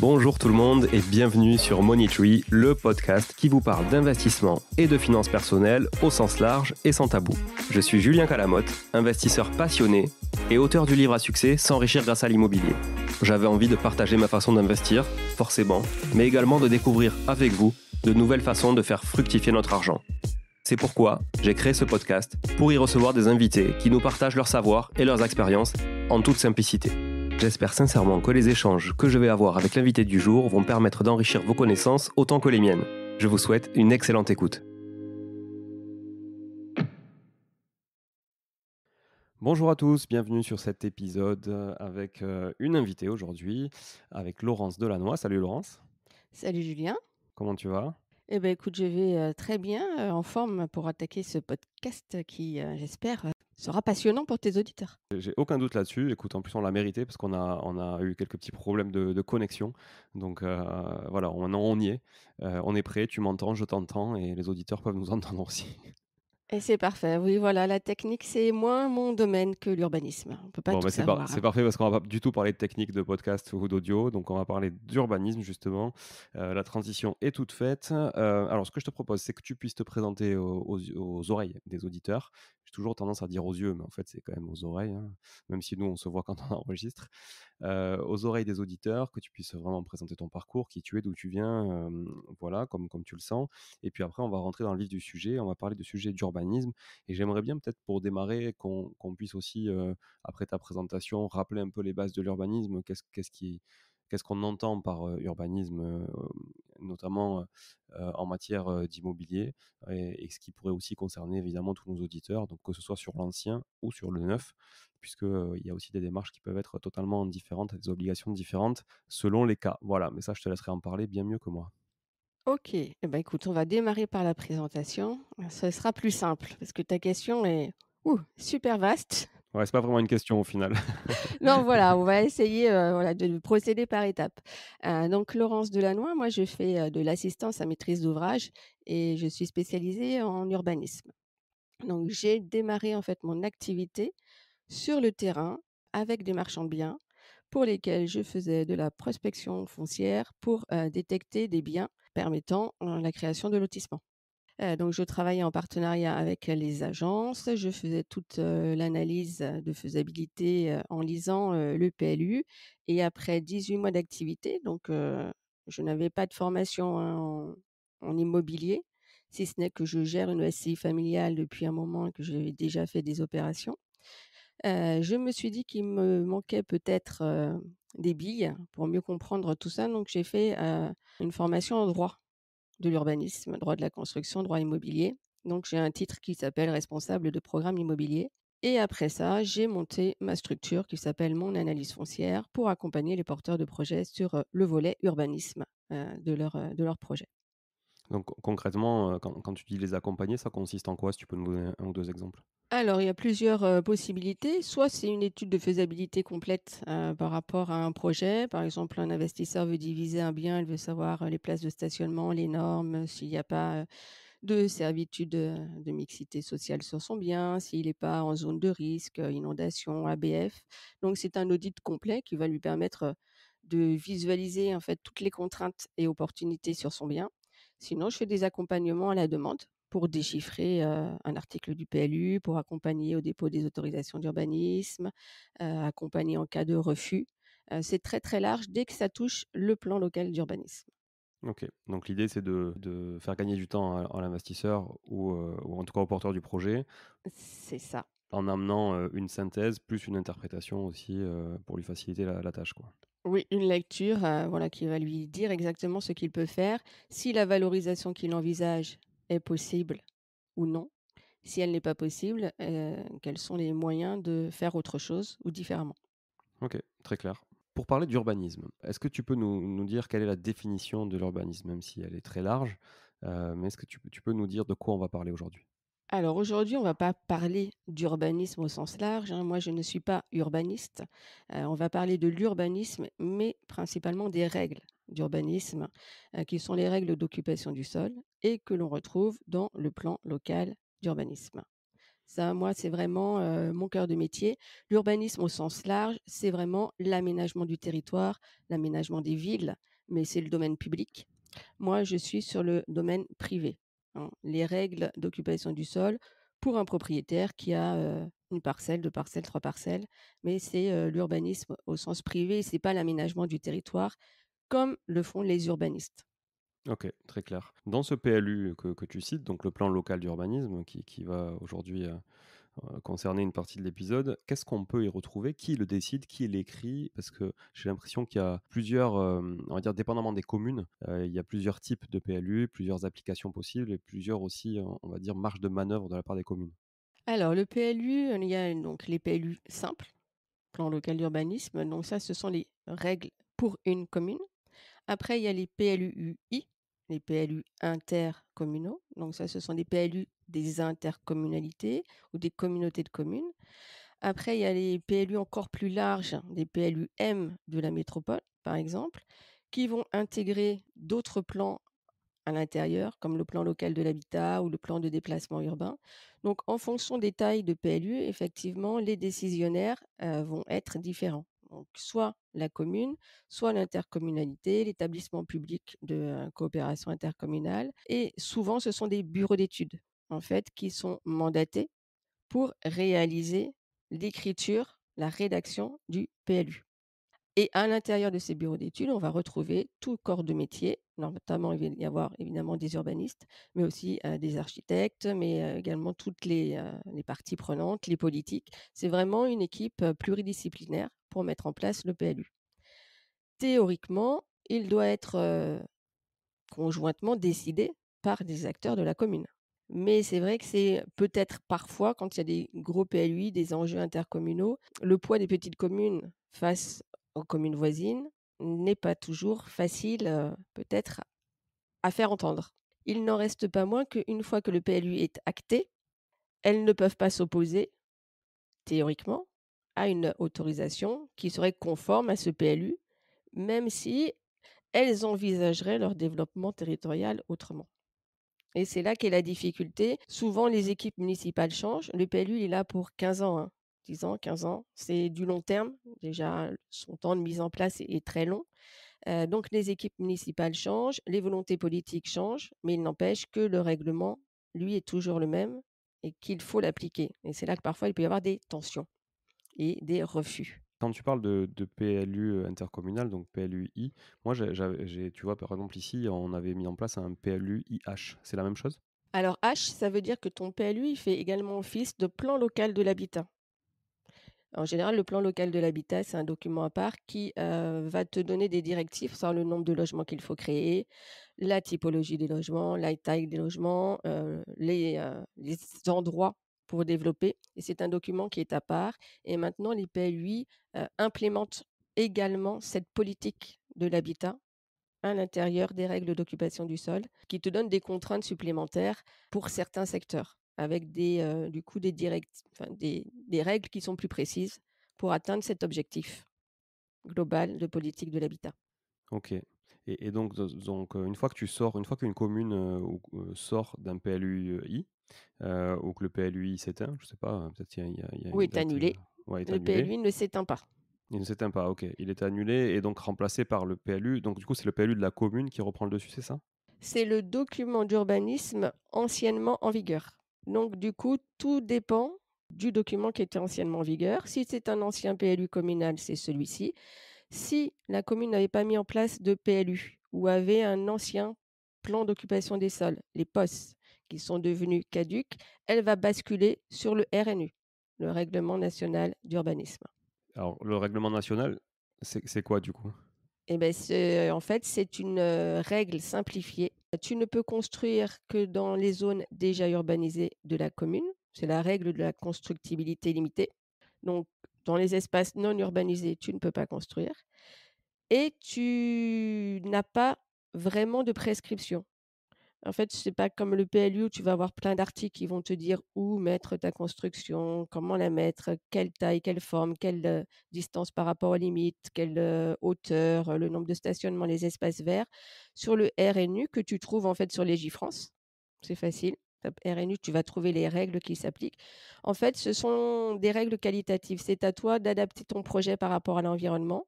Bonjour tout le monde et bienvenue sur Money Tree, le podcast qui vous parle d'investissement et de finances personnelles au sens large et sans tabou. Je suis Julien Calamotte, investisseur passionné et auteur du livre à succès S'enrichir grâce à l'immobilier. J'avais envie de partager ma façon d'investir, forcément, mais également de découvrir avec vous de nouvelles façons de faire fructifier notre argent. C'est pourquoi j'ai créé ce podcast pour y recevoir des invités qui nous partagent leur savoir et leurs expériences en toute simplicité. J'espère sincèrement que les échanges que je vais avoir avec l'invité du jour vont permettre d'enrichir vos connaissances autant que les miennes. Je vous souhaite une excellente écoute. Bonjour à tous, bienvenue sur cet épisode avec euh, une invitée aujourd'hui, avec Laurence Delannoy. Salut Laurence. Salut Julien. Comment tu vas Eh bien écoute, je vais euh, très bien, euh, en forme pour attaquer ce podcast qui, j'espère, sera passionnant pour tes auditeurs. J'ai aucun doute là-dessus. Écoute, en plus, on l'a mérité parce qu'on a, on a eu quelques petits problèmes de, connexion. Donc euh, voilà, on y est. Euh, on est prêt, tu m'entends, je t'entends et les auditeurs peuvent nous entendre aussi. Et c'est parfait. Oui, voilà, la technique, c'est moins mon domaine que l'urbanisme. On peut pas tout bah, c'est, parfait parce qu'on va pas du tout parler de technique de podcast ou d'audio. Donc, on va parler d'urbanisme, justement. Euh, la transition est toute faite. alors, ce que je te propose, c'est que tu puisses te présenter aux, aux oreilles des auditeurs j'ai toujours tendance à dire aux yeux, mais en fait, c'est quand même aux oreilles, hein, même si nous, on se voit quand on enregistre, aux oreilles des auditeurs, que tu puisses vraiment présenter ton parcours, qui tu es, d'où tu viens, voilà, comme, comme tu le sens. Et puis après, on va rentrer dans le vif du sujet, on va parler du sujet d'urbanisme. Et j'aimerais bien, peut-être pour démarrer, qu'on puisse aussi, après ta présentation, rappeler un peu les bases de l'urbanisme, qu'est-ce qu'est-ce qu'on entend par urbanisme notamment en matière d'immobilier, et, ce qui pourrait aussi concerner évidemment tous nos auditeurs, donc que ce soit sur l'ancien ou sur le neuf, puisqu'il y a aussi des démarches qui peuvent être totalement différentes, des obligations différentes selon les cas. Voilà, mais ça, je te laisserai en parler bien mieux que moi. Ok, eh ben, écoute, on va démarrer par la présentation. Ce sera plus simple parce que ta question est super vaste. Ouais, c'est pas vraiment une question au final. non, voilà, on va essayer euh, de procéder par étapes. Euh, donc, Laurence Delannoy, moi, je fais euh, de l'assistance à maîtrise d'ouvrage et je suis spécialisée en urbanisme. Donc, j'ai démarré en fait mon activité sur le terrain avec des marchands de biens pour lesquels je faisais de la prospection foncière pour détecter des biens permettant la création de lotissements donc, je travaillais en partenariat avec les agences. Je faisais toute l'analyse de faisabilité en lisant le PLU. Et après 18 mois d'activité, donc je n'avais pas de formation hein, en, en immobilier, si ce n'est que je gère une SCI familiale depuis un moment et que j'avais déjà fait des opérations. je me suis dit qu'il me manquait peut-être des billes pour mieux comprendre tout ça. Donc, j'ai fait une formation en droit de l'urbanisme, droit de la construction, droit immobilier. Donc j'ai un titre qui s'appelle responsable de programme immobilier. Et après ça, j'ai monté ma structure qui s'appelle Mon Analyse Foncière pour accompagner les porteurs de projets sur euh, le volet urbanisme euh, de leur, euh, de leur projet. Donc concrètement, euh, quand, tu dis les accompagner, ça consiste en quoi Si tu peux nous donner un ou deux exemples Alors il y a plusieurs euh, possibilités. Soit c'est une étude de faisabilité complète euh, par rapport à un projet. Par exemple, un investisseur veut diviser un bien, il veut savoir les places de stationnement, les normes, s'il n'y a pas de servitude de mixité sociale sur son bien, s'il n'est pas en zone de risque, inondation, ABF. Donc c'est un audit complet qui va lui permettre de visualiser en fait toutes les contraintes et opportunités sur son bien Sinon, je fais des accompagnements à la demande pour déchiffrer euh, un article du PLU, pour accompagner au dépôt des autorisations d'urbanisme, euh, accompagner en cas de refus. Euh, c'est très très large dès que ça touche le plan local d'urbanisme. Ok, donc l'idée c'est de, faire gagner du temps à, l'investisseur ou, en tout cas au porteur du projet. C'est ça. En amenant une synthèse plus une interprétation aussi pour lui faciliter la, la tâche. Quoi. Oui, une lecture euh, voilà, qui va lui dire exactement ce qu'il peut faire, si la valorisation qu'il envisage est possible ou non. Si elle n'est pas possible, euh, quels sont les moyens de faire autre chose ou différemment. Ok, très clair. Pour parler d'urbanisme, est-ce que tu peux nous, dire quelle est la définition de l'urbanisme, même si elle est très large euh, Mais est-ce que tu peux nous dire de quoi on va parler aujourd'hui alors aujourd'hui, on ne va pas parler d'urbanisme au sens large. Hein. Moi, je ne suis pas urbaniste. Euh, on va parler de l'urbanisme, mais principalement des règles d'urbanisme, euh, qui sont les règles d'occupation du sol et que l'on retrouve dans le plan local d'urbanisme. Ça, moi, c'est vraiment euh, mon cœur de métier. L'urbanisme au sens large, c'est vraiment l'aménagement du territoire, l'aménagement des villes, mais c'est le domaine public. Moi, je suis sur le domaine privé. Hein, les règles d'occupation du sol pour un propriétaire qui a une parcelle, deux parcelles, trois parcelles, mais c'est l'urbanisme au sens privé, c'est pas l'aménagement du territoire comme le font les urbanistes. Ok, très clair. Dans ce PLU que, tu cites, donc le plan local d'urbanisme qui, qui va aujourd'hui euh, concerner une partie de l'épisode. Qu'est-ce qu'on peut y retrouver Qui le décide Qui l'écrit Parce que j'ai l'impression qu'il y a plusieurs, euh, on va dire dépendamment des communes, euh, il y a plusieurs types de PLU, plusieurs applications possibles et plusieurs aussi, on va dire, marges de manœuvre de la part des communes. Alors le PLU, il y a donc les PLU simples, plan local d'urbanisme. Donc ça, ce sont les règles pour une commune. Après, il y a les PLUI, les PLU intercommunaux. Donc ça, ce sont des PLU des intercommunalités ou des communautés de communes. Après, il y a les PLU encore plus larges, des PLUM de la métropole, par exemple, qui vont intégrer d'autres plans à l'intérieur, comme le plan local de l'habitat ou le plan de déplacement urbain. Donc, en fonction des tailles de PLU, effectivement, les décisionnaires euh, vont être différents. Donc, soit la commune, soit l'intercommunalité, l'établissement public de euh, coopération intercommunale. Et souvent, ce sont des bureaux d'études en fait, qui sont mandatés pour réaliser l'écriture, la rédaction du PLU. Et à l'intérieur de ces bureaux d'études, on va retrouver tout corps de métier, notamment il va y avoir évidemment des urbanistes, mais aussi euh, des architectes, mais euh, également toutes euh, les, parties prenantes, les politiques. C'est vraiment une équipe pluridisciplinaire pour mettre en place le PLU. Théoriquement, il doit être conjointement décidé par des acteurs de la commune. Mais c'est vrai que c'est peut-être parfois, quand il y a des gros PLU, des enjeux intercommunaux, le poids des petites communes face aux communes voisines n'est pas toujours facile, euh, peut-être, à faire entendre. Il n'en reste pas moins qu'une fois que le PLU est acté, elles ne peuvent pas s'opposer, théoriquement, à une autorisation qui serait conforme à ce PLU, même si elles envisageraient leur développement territorial autrement. Et c'est là qu'est la difficulté. Souvent, les équipes municipales changent. Le PLU est là pour 15 ans. 10 hein. ans, 15 ans, c'est du long terme. Déjà, son temps de mise en place est, très long. Euh, donc, les équipes municipales changent, les volontés politiques changent, mais il n'empêche que le règlement, lui, est toujours le même et qu'il faut l'appliquer. Et c'est là que parfois, il peut y avoir des tensions et des refus quand tu parles de, PLU euh, intercommunal, donc PLUI, moi, tu vois, par exemple, ici, on avait mis en place un PLUIH. C'est la même chose Alors, H, ça veut dire que ton PLU, il fait également office de plan local de l'habitat. En général, le plan local de l'habitat, c'est un document à part qui euh, va te donner des directives sur le nombre de logements qu'il faut créer, la typologie des logements, la taille des logements, euh, les endroits pour développer. Et c'est un document qui est à part. Et maintenant, les PLUi euh, implémente également cette politique de l'habitat à l'intérieur des règles d'occupation du sol, qui te donne des contraintes supplémentaires pour certains secteurs, avec des, euh, du coup des, enfin, des, des règles qui sont plus précises pour atteindre cet objectif global de politique de l'habitat. Ok. Et, donc, donc, euh, une fois que tu sors, une fois qu'une commune sort d'un PLUI, e ou que le PLUI s'éteint, je sais pas, hein, peut-être y, a, Oui, est annulé. le PLU ne s'éteint pas. Il ne s'éteint pas, ok. Il est annulé et donc remplacé par le PLU. Donc du coup, c'est le PLU de la commune qui reprend le dessus, c'est ça C'est le document d'urbanisme anciennement en vigueur. Donc du coup, tout dépend du document qui était anciennement en vigueur. Si c'est un ancien PLU communal, c'est celui-ci. Si la commune n'avait pas mis en place de PLU ou avait un ancien plan d'occupation des sols, les postes, qui sont devenus caduques, elle va basculer sur le RNU, le Règlement national d'urbanisme. Alors, le règlement national, c'est quoi du coup eh ben, en fait, c'est une euh, règle simplifiée. Tu ne peux construire que dans les zones déjà urbanisées de la commune. C'est la règle de la constructibilité limitée. Donc, dans les espaces non urbanisés, tu ne peux pas construire. Et tu n'as pas vraiment de prescription. En fait, c'est pas comme le PLU où tu vas avoir plein d'articles qui vont te dire où mettre ta construction, comment la mettre, quelle taille, quelle forme, quelle euh, distance par rapport aux limites, quelle euh, hauteur, euh, le nombre de stationnements, les espaces verts. Sur le RNU que tu trouves en fait sur Légifrance, c'est facile. RNU, tu vas trouver les règles qui s'appliquent. En fait, ce sont des règles qualitatives. C'est à toi d'adapter ton projet par rapport à l'environnement,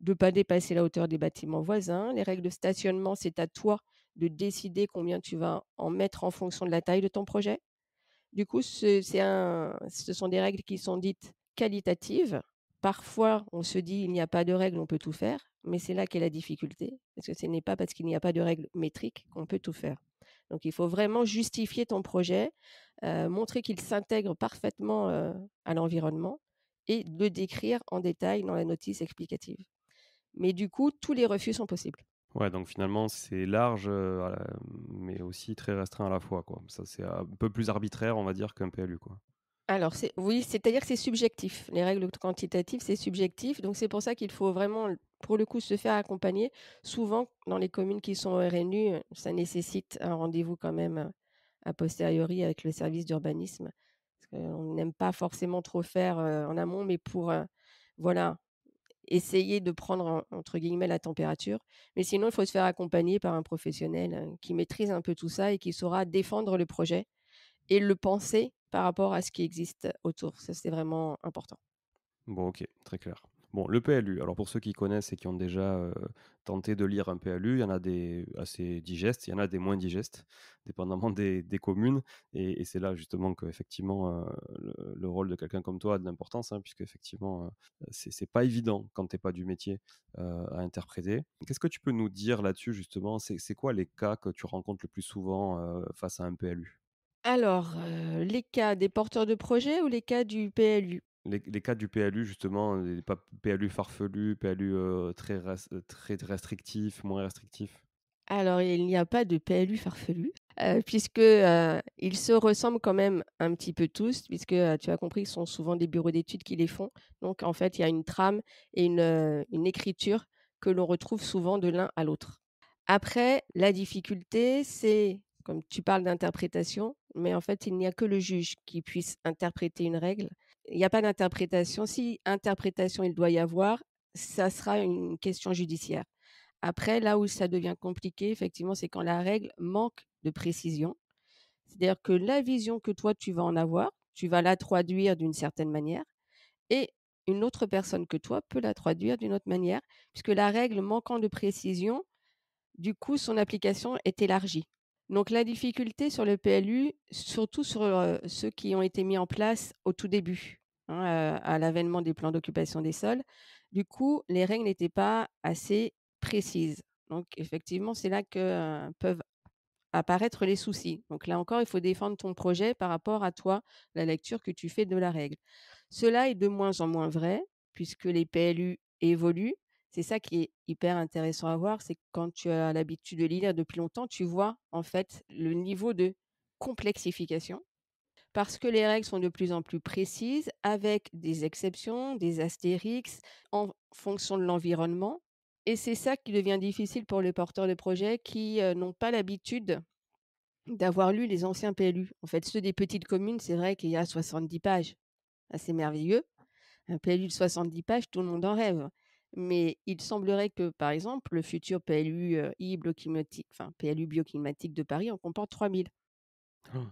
de ne pas dépasser la hauteur des bâtiments voisins. Les règles de stationnement, c'est à toi de décider combien tu vas en mettre en fonction de la taille de ton projet. Du coup, ce, un, ce sont des règles qui sont dites qualitatives. Parfois, on se dit, il n'y a pas de règles, on peut tout faire. Mais c'est là qu'est la difficulté, parce que ce n'est pas parce qu'il n'y a pas de règles métriques qu'on peut tout faire. Donc, il faut vraiment justifier ton projet, euh, montrer qu'il s'intègre parfaitement euh, à l'environnement et le décrire en détail dans la notice explicative. Mais du coup, tous les refus sont possibles. Ouais, donc finalement, c'est large, euh, mais aussi très restreint à la fois. Quoi. Ça, c'est un peu plus arbitraire, on va dire, qu'un PLU. Quoi. Alors, oui, c'est-à-dire que c'est subjectif. Les règles quantitatives, c'est subjectif. Donc, c'est pour ça qu'il faut vraiment, pour le coup, se faire accompagner. Souvent, dans les communes qui sont au RNU, ça nécessite un rendez-vous quand même euh, a posteriori avec le service d'urbanisme. On n'aime pas forcément trop faire euh, en amont, mais pour, voilà, essayer de prendre entre guillemets la température. Mais sinon, il faut se faire accompagner par un professionnel hein, qui maîtrise un peu tout ça et qui saura défendre le projet et le penser par rapport à ce qui existe autour. Ça, c'est vraiment important. Bon, ok, très clair. Bon, le PLU, alors pour ceux qui connaissent et qui ont déjà tenté de lire un PLU, il y en a des assez digestes, il y en a des moins digestes, dépendamment des, communes. Et, c'est là justement que effectivement le, rôle de quelqu'un comme toi a de l'importance, hein, puisque effectivement c'est pas évident quand t'es pas du métier à interpréter. Qu'est-ce que tu peux nous dire là-dessus justement C'est quoi les cas que tu rencontres le plus souvent face à un PLU alors, les cas des porteurs de projets ou les cas du PLU les, cas du PLU, justement, pas PLU farfelu, PLU euh, euh, très, restrictif, moins restrictif Alors, il n'y a pas de PLU farfelu, euh, puisque se ressemblent quand même un petit peu tous, puisque tu as compris ce sont souvent des bureaux d'études qui les font. Donc, en fait, il y a une trame et une écriture que l'on retrouve souvent de l'un à l'autre. Après, la difficulté, c'est, comme tu parles d'interprétation, mais en fait, il n'y a que le juge qui puisse interpréter une règle il n'y a pas d'interprétation. Si interprétation il doit y avoir, ça sera une question judiciaire. Après, là où ça devient compliqué, effectivement, c'est quand la règle manque de précision. C'est-à-dire que la vision que toi, tu vas en avoir, tu vas la traduire d'une certaine manière, et une autre personne que toi peut la traduire d'une autre manière, puisque la règle manquant de précision, du coup, son application est élargie. Donc la difficulté sur le PLU, surtout sur ceux qui ont été mis en place au tout début, hein, à l'avènement des plans d'occupation des sols, du coup, les règles n'étaient pas assez précises. Donc effectivement, c'est là que peuvent apparaître les soucis. Donc là encore, il faut défendre ton projet par rapport à toi, la lecture que tu fais de la règle. Cela est de moins en moins vrai, puisque les PLU évoluent c'est ça qui est hyper intéressant à voir, c'est quand tu as l'habitude de lire depuis longtemps, tu vois en fait le niveau de complexification parce que les règles sont de plus en plus précises avec des exceptions, des astérix en fonction de l'environnement. Et c'est ça qui devient difficile pour les porteurs de projets qui euh, n'ont pas l'habitude d'avoir lu les anciens PLU. En fait, ceux des petites communes, c'est vrai qu'il y a 70 pages. Ah, c'est merveilleux. Un PLU de 70 pages, tout le monde en rêve mais il semblerait que, par exemple, le futur PLU, euh, bioclimatique, de Paris en comporte 3000.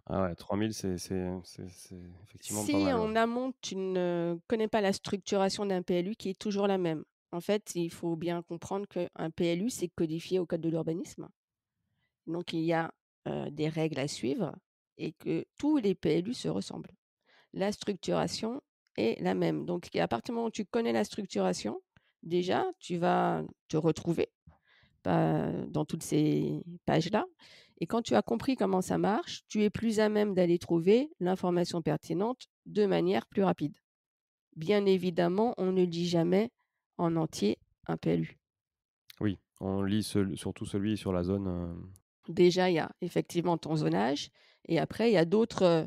Ah ouais, 3000, c'est effectivement si pas mal. Si en amont, tu ne connais pas la structuration d'un PLU qui est toujours la même. En fait, il faut bien comprendre qu'un PLU, c'est codifié au code de l'urbanisme. Donc, il y a euh, des règles à suivre et que tous les PLU se ressemblent. La structuration est la même. Donc, à partir du moment où tu connais la structuration, déjà, tu vas te retrouver bah, dans toutes ces pages-là. Et quand tu as compris comment ça marche, tu es plus à même d'aller trouver l'information pertinente de manière plus rapide. Bien évidemment, on ne lit jamais en entier un PLU. Oui, on lit surtout celui sur la zone. Euh déjà, il y a effectivement ton zonage. Et après, il y a d'autres euh,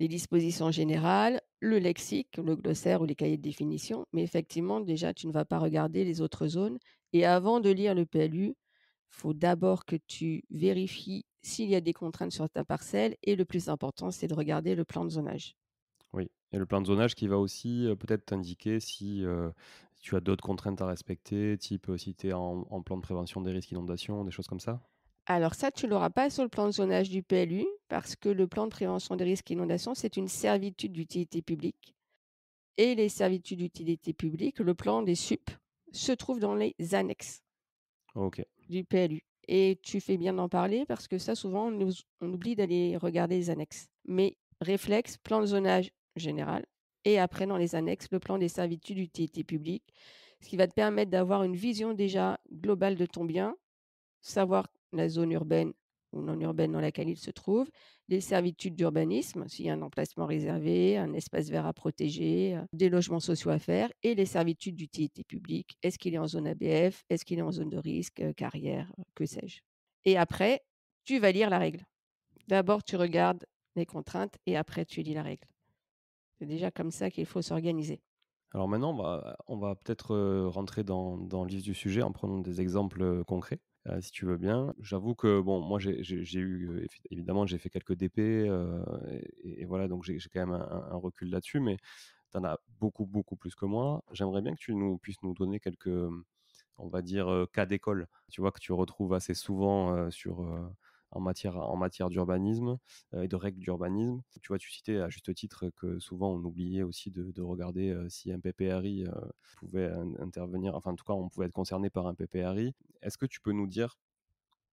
les dispositions générales, le lexique, le glossaire ou les cahiers de définition. Mais effectivement, déjà, tu ne vas pas regarder les autres zones. Et avant de lire le PLU, faut d'abord que tu vérifies s'il y a des contraintes sur ta parcelle. Et le plus important, c'est de regarder le plan de zonage. Oui, et le plan de zonage qui va aussi peut-être t'indiquer si tu as d'autres contraintes à respecter, type si tu es en, en plan de prévention des risques d'inondation, des choses comme ça alors ça, tu ne l'auras pas sur le plan de zonage du PLU, parce que le plan de prévention des risques d'inondation, c'est une servitude d'utilité publique. Et les servitudes d'utilité publique, le plan des SUP, se trouve dans les annexes du PLU. Et tu fais bien d'en parler parce que ça, souvent, on oublie d'aller regarder les annexes. Mais réflexe, plan de zonage général, et après dans les annexes, le plan des servitudes d'utilité publique, ce qui va te permettre d'avoir une vision déjà globale de ton bien, savoir la zone urbaine ou non urbaine dans laquelle il se trouve, les servitudes d'urbanisme, s'il y a un emplacement réservé, un espace vert à protéger, euh, des logements sociaux à faire, et les servitudes d'utilité publique, est-ce qu'il est en zone ABF, est-ce qu'il est en zone de risque, euh, carrière, euh, que sais-je. Et après, tu vas lire la règle. D'abord, tu regardes les contraintes et après, tu lis la règle. C'est déjà comme ça qu'il faut s'organiser. Alors maintenant, bah, on va, peut-être rentrer dans, dans le vif du sujet en prenant des exemples concrets. Euh, si tu veux bien. J'avoue que, bon, moi, j'ai eu, euh, évidemment, j'ai fait quelques DP, euh, et, voilà, donc j'ai quand même un, recul là-dessus, mais tu en as beaucoup, beaucoup plus que moi. J'aimerais bien que tu nous, puisses nous donner quelques, on va dire, cas d'école, tu vois, que tu retrouves assez souvent sur, en matière, en matière d'urbanisme et de règles d'urbanisme. Tu vois, tu citais à juste titre que souvent on oubliait aussi de, regarder si un PPRI pouvait intervenir, enfin en tout cas on pouvait être concerné par un PPRI. Est-ce que tu peux nous dire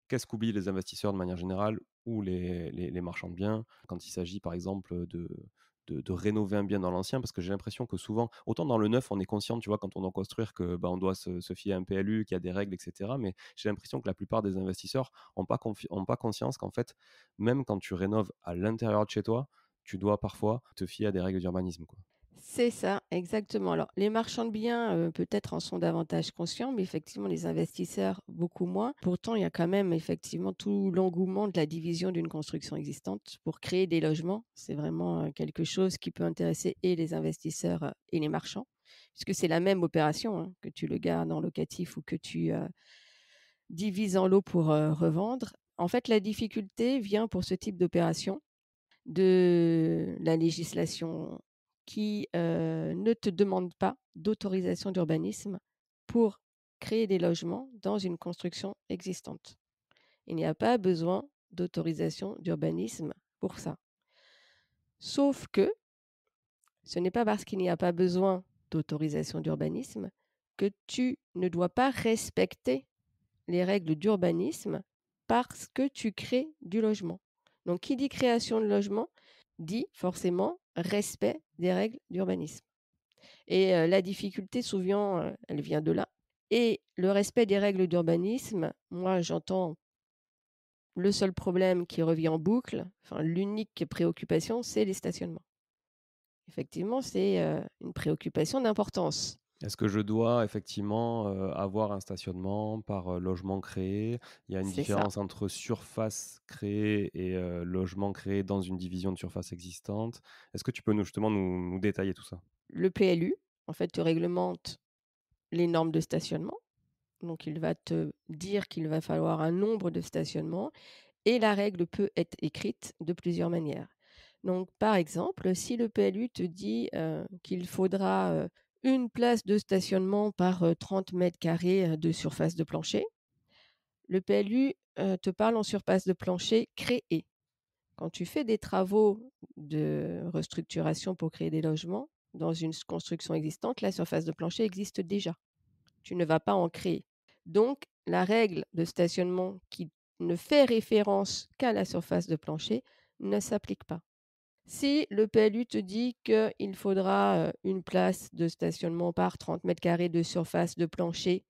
qu'est-ce qu'oublient les investisseurs de manière générale ou les, les, les marchands de biens quand il s'agit par exemple de, de, rénover un bien dans l'ancien parce que j'ai l'impression que souvent, autant dans le neuf, on est conscient, tu vois, quand on doit construire que bah, on doit se, fier à un PLU, qu'il y a des règles, etc. Mais j'ai l'impression que la plupart des investisseurs n'ont pas, ont pas conscience qu'en fait, même quand tu rénoves à l'intérieur de chez toi, tu dois parfois te fier à des règles d'urbanisme. Quoi. C'est ça, exactement. Alors, les marchands de biens, euh, peut-être en sont davantage conscients, mais effectivement, les investisseurs, beaucoup moins. Pourtant, il y a quand même effectivement tout l'engouement de la division d'une construction existante pour créer des logements. C'est vraiment euh, quelque chose qui peut intéresser et les investisseurs euh, et les marchands, puisque c'est la même opération, hein, que tu le gardes en locatif ou que tu divises en lots pour revendre. En fait, la difficulté vient pour ce type d'opération de la législation qui ne te demande pas d'autorisation d'urbanisme pour créer des logements dans une construction existante. Il n'y a pas besoin d'autorisation d'urbanisme pour ça. Sauf que ce n'est pas parce qu'il n'y a pas besoin d'autorisation d'urbanisme que tu ne dois pas respecter les règles d'urbanisme parce que tu crées du logement. Donc qui dit création de logement dit forcément respect des règles d'urbanisme. Et la difficulté, souvent, elle vient de là. Et le respect des règles d'urbanisme, moi j'entends le seul problème qui revient en boucle, enfin l'unique préoccupation, c'est les stationnements. Effectivement, c'est une préoccupation d'importance. Est-ce que je dois effectivement avoir un stationnement par logement créé Il y a une différence entre surface créée et logement créé dans une division de surface existante. Est-ce que tu peux nous justement nous, détailler tout ça Le PLU, en fait, te réglemente les normes de stationnement. Donc, il va te dire qu'il va falloir un nombre de stationnements et la règle peut être écrite de plusieurs manières. Donc, par exemple, si le PLU te dit qu'il faudra une place de stationnement par 30 mètres carrés de surface de plancher. Le PLU te parle en surface de plancher créée. Quand tu fais des travaux de restructuration pour créer des logements dans une construction existante, la surface de plancher existe déjà. Tu ne vas pas en créer. Donc, la règle de stationnement qui ne fait référence qu'à la surface de plancher ne s'applique pas. Si le PLU te dit qu'il faudra une place de stationnement par 30 mètres carrés de surface de plancher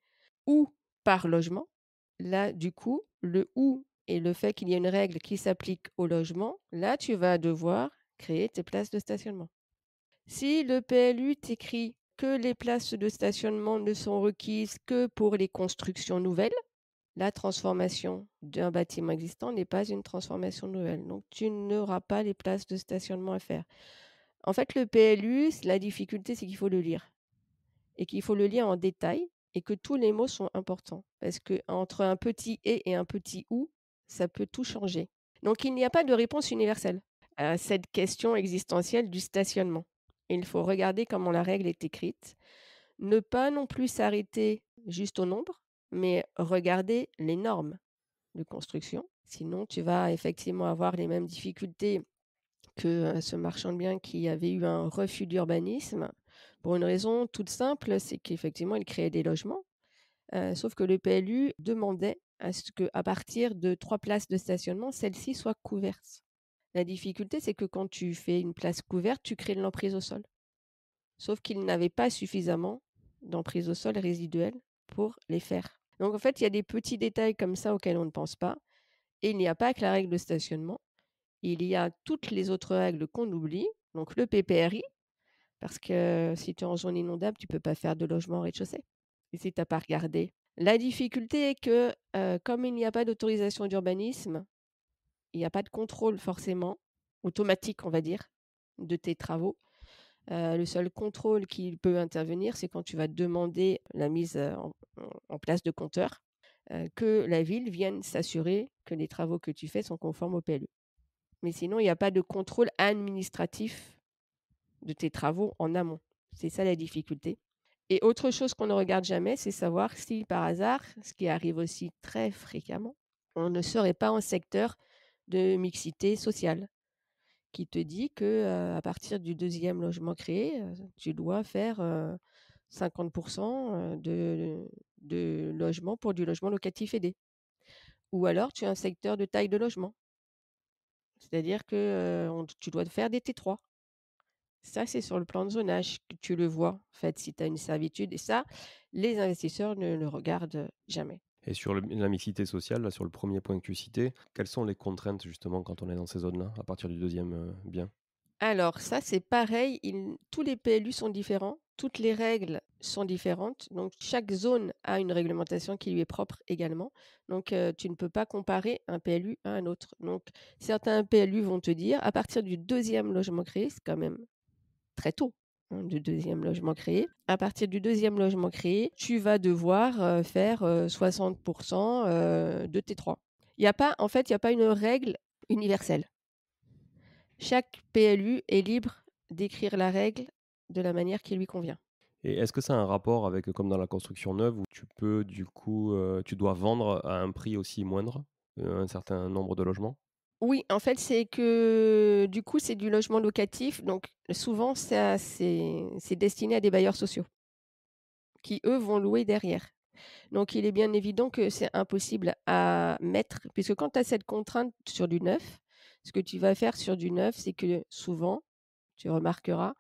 ou par logement, là, du coup, le ou et le fait qu'il y ait une règle qui s'applique au logement, là, tu vas devoir créer tes places de stationnement. Si le PLU t'écrit que les places de stationnement ne sont requises que pour les constructions nouvelles, la transformation d'un bâtiment existant n'est pas une transformation nouvelle. Donc, tu n'auras pas les places de stationnement à faire. En fait, le PLU, la difficulté, c'est qu'il faut le lire. Et qu'il faut le lire en détail et que tous les mots sont importants. Parce que entre un petit et et un petit ou, ça peut tout changer. Donc, il n'y a pas de réponse universelle à cette question existentielle du stationnement. Il faut regarder comment la règle est écrite. Ne pas non plus s'arrêter juste au nombre mais regardez les normes de construction. Sinon, tu vas effectivement avoir les mêmes difficultés que ce marchand de biens qui avait eu un refus d'urbanisme pour une raison toute simple, c'est qu'effectivement, il créait des logements. sauf que le PLU demandait à ce qu'à partir de trois places de stationnement, celles-ci soient couvertes. La difficulté, c'est que quand tu fais une place couverte, tu crées de l'emprise au sol. Sauf qu'il n'avait pas suffisamment d'emprise au sol résiduelle pour les faire. Donc en fait, il y a des petits détails comme ça auxquels on ne pense pas. Et il n'y a pas que la règle de stationnement. Il y a toutes les autres règles qu'on oublie, donc le PPRI, parce que si tu es en zone inondable, tu ne peux pas faire de logement au rez-de-chaussée. Et si tu n'as pas regardé. La difficulté est que, euh, comme il n'y a pas d'autorisation d'urbanisme, il n'y a pas de contrôle forcément, automatique, on va dire, de tes travaux. Euh, le seul contrôle qui peut intervenir, c'est quand tu vas demander la mise euh, en, place de compteur, euh, que la ville vienne s'assurer que les travaux que tu fais sont conformes au PLE. Mais sinon, il n'y a pas de contrôle administratif de tes travaux en amont. C'est ça la difficulté. Et autre chose qu'on ne regarde jamais, c'est savoir si par hasard, ce qui arrive aussi très fréquemment, on ne serait pas en secteur de mixité sociale qui te dit que à partir du deuxième logement créé, tu dois faire 50% de, de logement pour du logement locatif aidé. Ou alors tu as un secteur de taille de logement. C'est-à-dire que tu dois faire des T3. Ça, c'est sur le plan de zonage que tu le vois, en fait, si tu as une servitude. Et ça, les investisseurs ne le regardent jamais. Et sur le, la mixité sociale, là, sur le premier point que tu citais, quelles sont les contraintes justement quand on est dans ces zones-là, à partir du deuxième euh, bien Alors ça, c'est pareil. tous les PLU sont différents, toutes les règles sont différentes. Donc chaque zone a une réglementation qui lui est propre également. Donc euh, tu ne peux pas comparer un PLU à un autre. Donc certains PLU vont te dire, à partir du deuxième logement créé, c'est quand même très tôt Hein, du deuxième logement créé. À partir du deuxième logement créé, tu vas devoir faire 60% de tes 3 Il n'y a pas, en fait, il n'y a pas une règle universelle. Chaque PLU est libre d'écrire la règle de la manière qui lui convient. Et est-ce que ça a un rapport avec, comme dans la construction neuve, où tu peux, du coup, tu dois vendre à un prix aussi moindre un certain nombre de logements oui, en fait, c'est que du coup, c'est du logement locatif. Donc, souvent, ça, c'est, c'est destiné à des bailleurs sociaux qui, eux, vont louer derrière. Donc, il est bien évident que c'est impossible à mettre, puisque quand tu as cette contrainte sur du neuf, ce que tu vas faire sur du neuf, c'est que souvent, tu remarqueras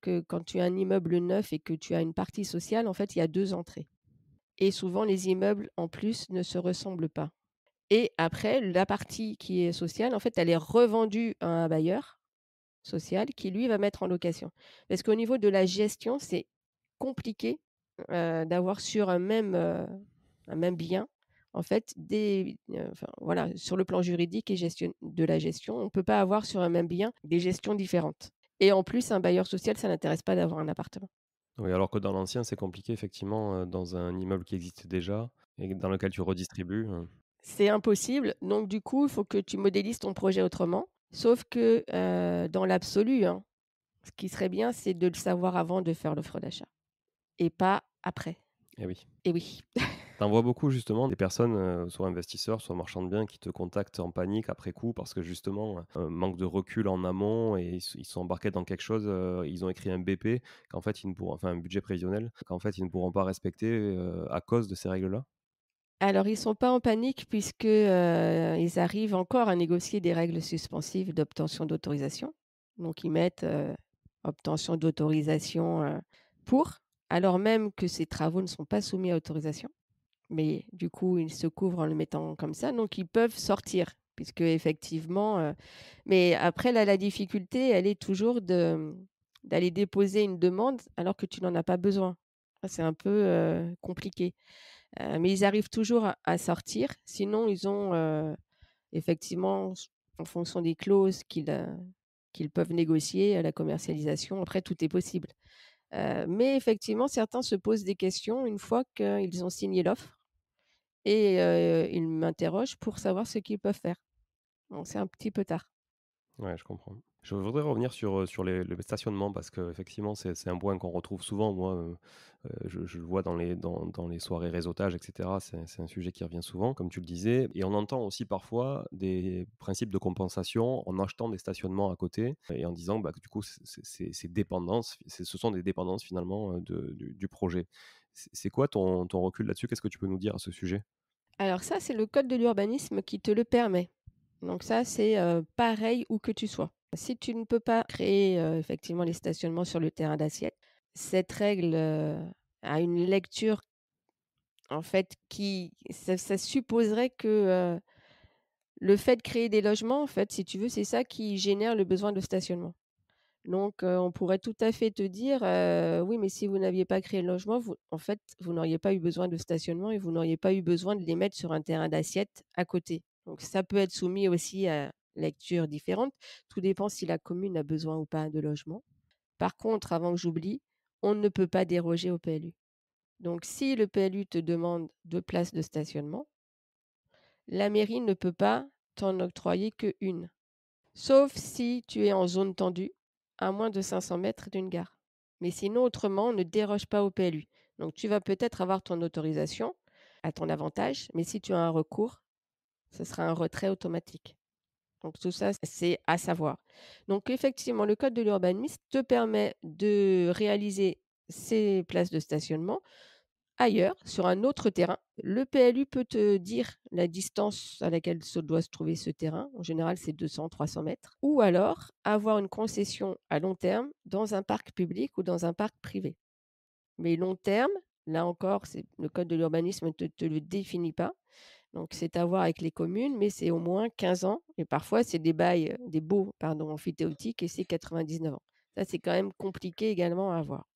que quand tu as un immeuble neuf et que tu as une partie sociale, en fait, il y a deux entrées. Et souvent, les immeubles, en plus, ne se ressemblent pas. Et après, la partie qui est sociale, en fait, elle est revendue à un bailleur social qui, lui, va mettre en location. Parce qu'au niveau de la gestion, c'est compliqué d'avoir sur un même, un même bien, en fait, des, voilà, sur le plan juridique et gestion, de la gestion, on ne peut pas avoir sur un même bien des gestions différentes. Et en plus, un bailleur social, ça n'intéresse pas d'avoir un appartement. Oui, alors que dans l'ancien, c'est compliqué, effectivement, dans un immeuble qui existe déjà et dans lequel tu redistribues. Hein. C'est impossible. Donc, du coup, il faut que tu modélises ton projet autrement. Sauf que euh, dans l'absolu, hein, ce qui serait bien, c'est de le savoir avant de faire l'offre d'achat et pas après. Et eh oui. Et oui. T'en vois beaucoup justement des personnes, euh, soit investisseurs, soit marchands de biens, qui te contactent en panique après coup parce que justement, euh, manque de recul en amont et ils, sont embarqués dans quelque chose, ils ont écrit un BP, qu'en fait ils ne pourront, enfin un budget prévisionnel, qu'en fait ils ne pourront pas respecter à cause de ces règles-là. Alors, ils ne sont pas en panique puisqu'ils euh, ils arrivent encore à négocier des règles suspensives d'obtention d'autorisation. Donc, ils mettent euh, obtention d'autorisation euh, pour, alors même que ces travaux ne sont pas soumis à autorisation. Mais du coup, ils se couvrent en le mettant comme ça. Donc, ils peuvent sortir puisque effectivement. mais après, la difficulté, elle est toujours d'aller déposer une demande alors que tu n'en as pas besoin. C'est un peu compliqué. Euh, mais ils arrivent toujours à, sortir. Sinon, ils ont euh, effectivement, en fonction des clauses qu'ils euh, peuvent négocier, à la commercialisation. Après, tout est possible. mais effectivement, certains se posent des questions une fois qu'ils ont signé l'offre et ils m'interrogent pour savoir ce qu'ils peuvent faire. Donc, c'est un petit peu tard. Ouais, je comprends. Je voudrais revenir sur, euh, sur les, stationnements parce qu'effectivement, c'est un point qu'on retrouve souvent. Moi, euh, euh, je, le vois dans les, dans, dans les soirées réseautage, etc. C'est un sujet qui revient souvent, comme tu le disais. Et on entend aussi parfois des principes de compensation en achetant des stationnements à côté et en disant bah, que du coup, ce sont des dépendances finalement de, du, projet. C'est quoi ton, ton recul là-dessus Qu'est-ce que tu peux nous dire à ce sujet Alors, ça, c'est le code de l'urbanisme qui te le permet. Donc, ça, c'est pareil où que tu sois. Si tu ne peux pas créer effectivement les stationnements sur le terrain d'assiette, cette règle a une lecture en fait qui ça, supposerait que le fait de créer des logements en fait, si tu veux, c'est ça qui génère le besoin de stationnement. Donc on pourrait tout à fait te dire oui, mais si vous n'aviez pas créé le logement, vous, en fait, vous n'auriez pas eu besoin de stationnement et vous n'auriez pas eu besoin de les mettre sur un terrain d'assiette à côté. Donc ça peut être soumis aussi à, lecture différente, Tout dépend si la commune a besoin ou pas de logement. Par contre, avant que j'oublie, on ne peut pas déroger au PLU. Donc, si le PLU te demande deux places de stationnement, la mairie ne peut pas t'en octroyer qu'une, sauf si tu es en zone tendue, à moins de 500 mètres d'une gare. Mais sinon, autrement, on ne déroge pas au PLU. Donc, tu vas peut-être avoir ton autorisation à ton avantage, mais si tu as un recours, ce sera un retrait automatique. Donc tout ça, c'est à savoir. Donc effectivement, le code de l'urbanisme te permet de réaliser ces places de stationnement ailleurs, sur un autre terrain. Le PLU peut te dire la distance à laquelle doit se trouver ce terrain. En général, c'est 200-300 mètres. Ou alors avoir une concession à long terme dans un parc public ou dans un parc privé. Mais long terme, là encore, le code de l'urbanisme ne te, te le définit pas. Donc, c'est à voir avec les communes, mais c'est au moins 15 ans. Et parfois, c'est des bails, des baux, pardon, amphithéotiques et c'est 99 ans. Ça, c'est quand même compliqué également à avoir.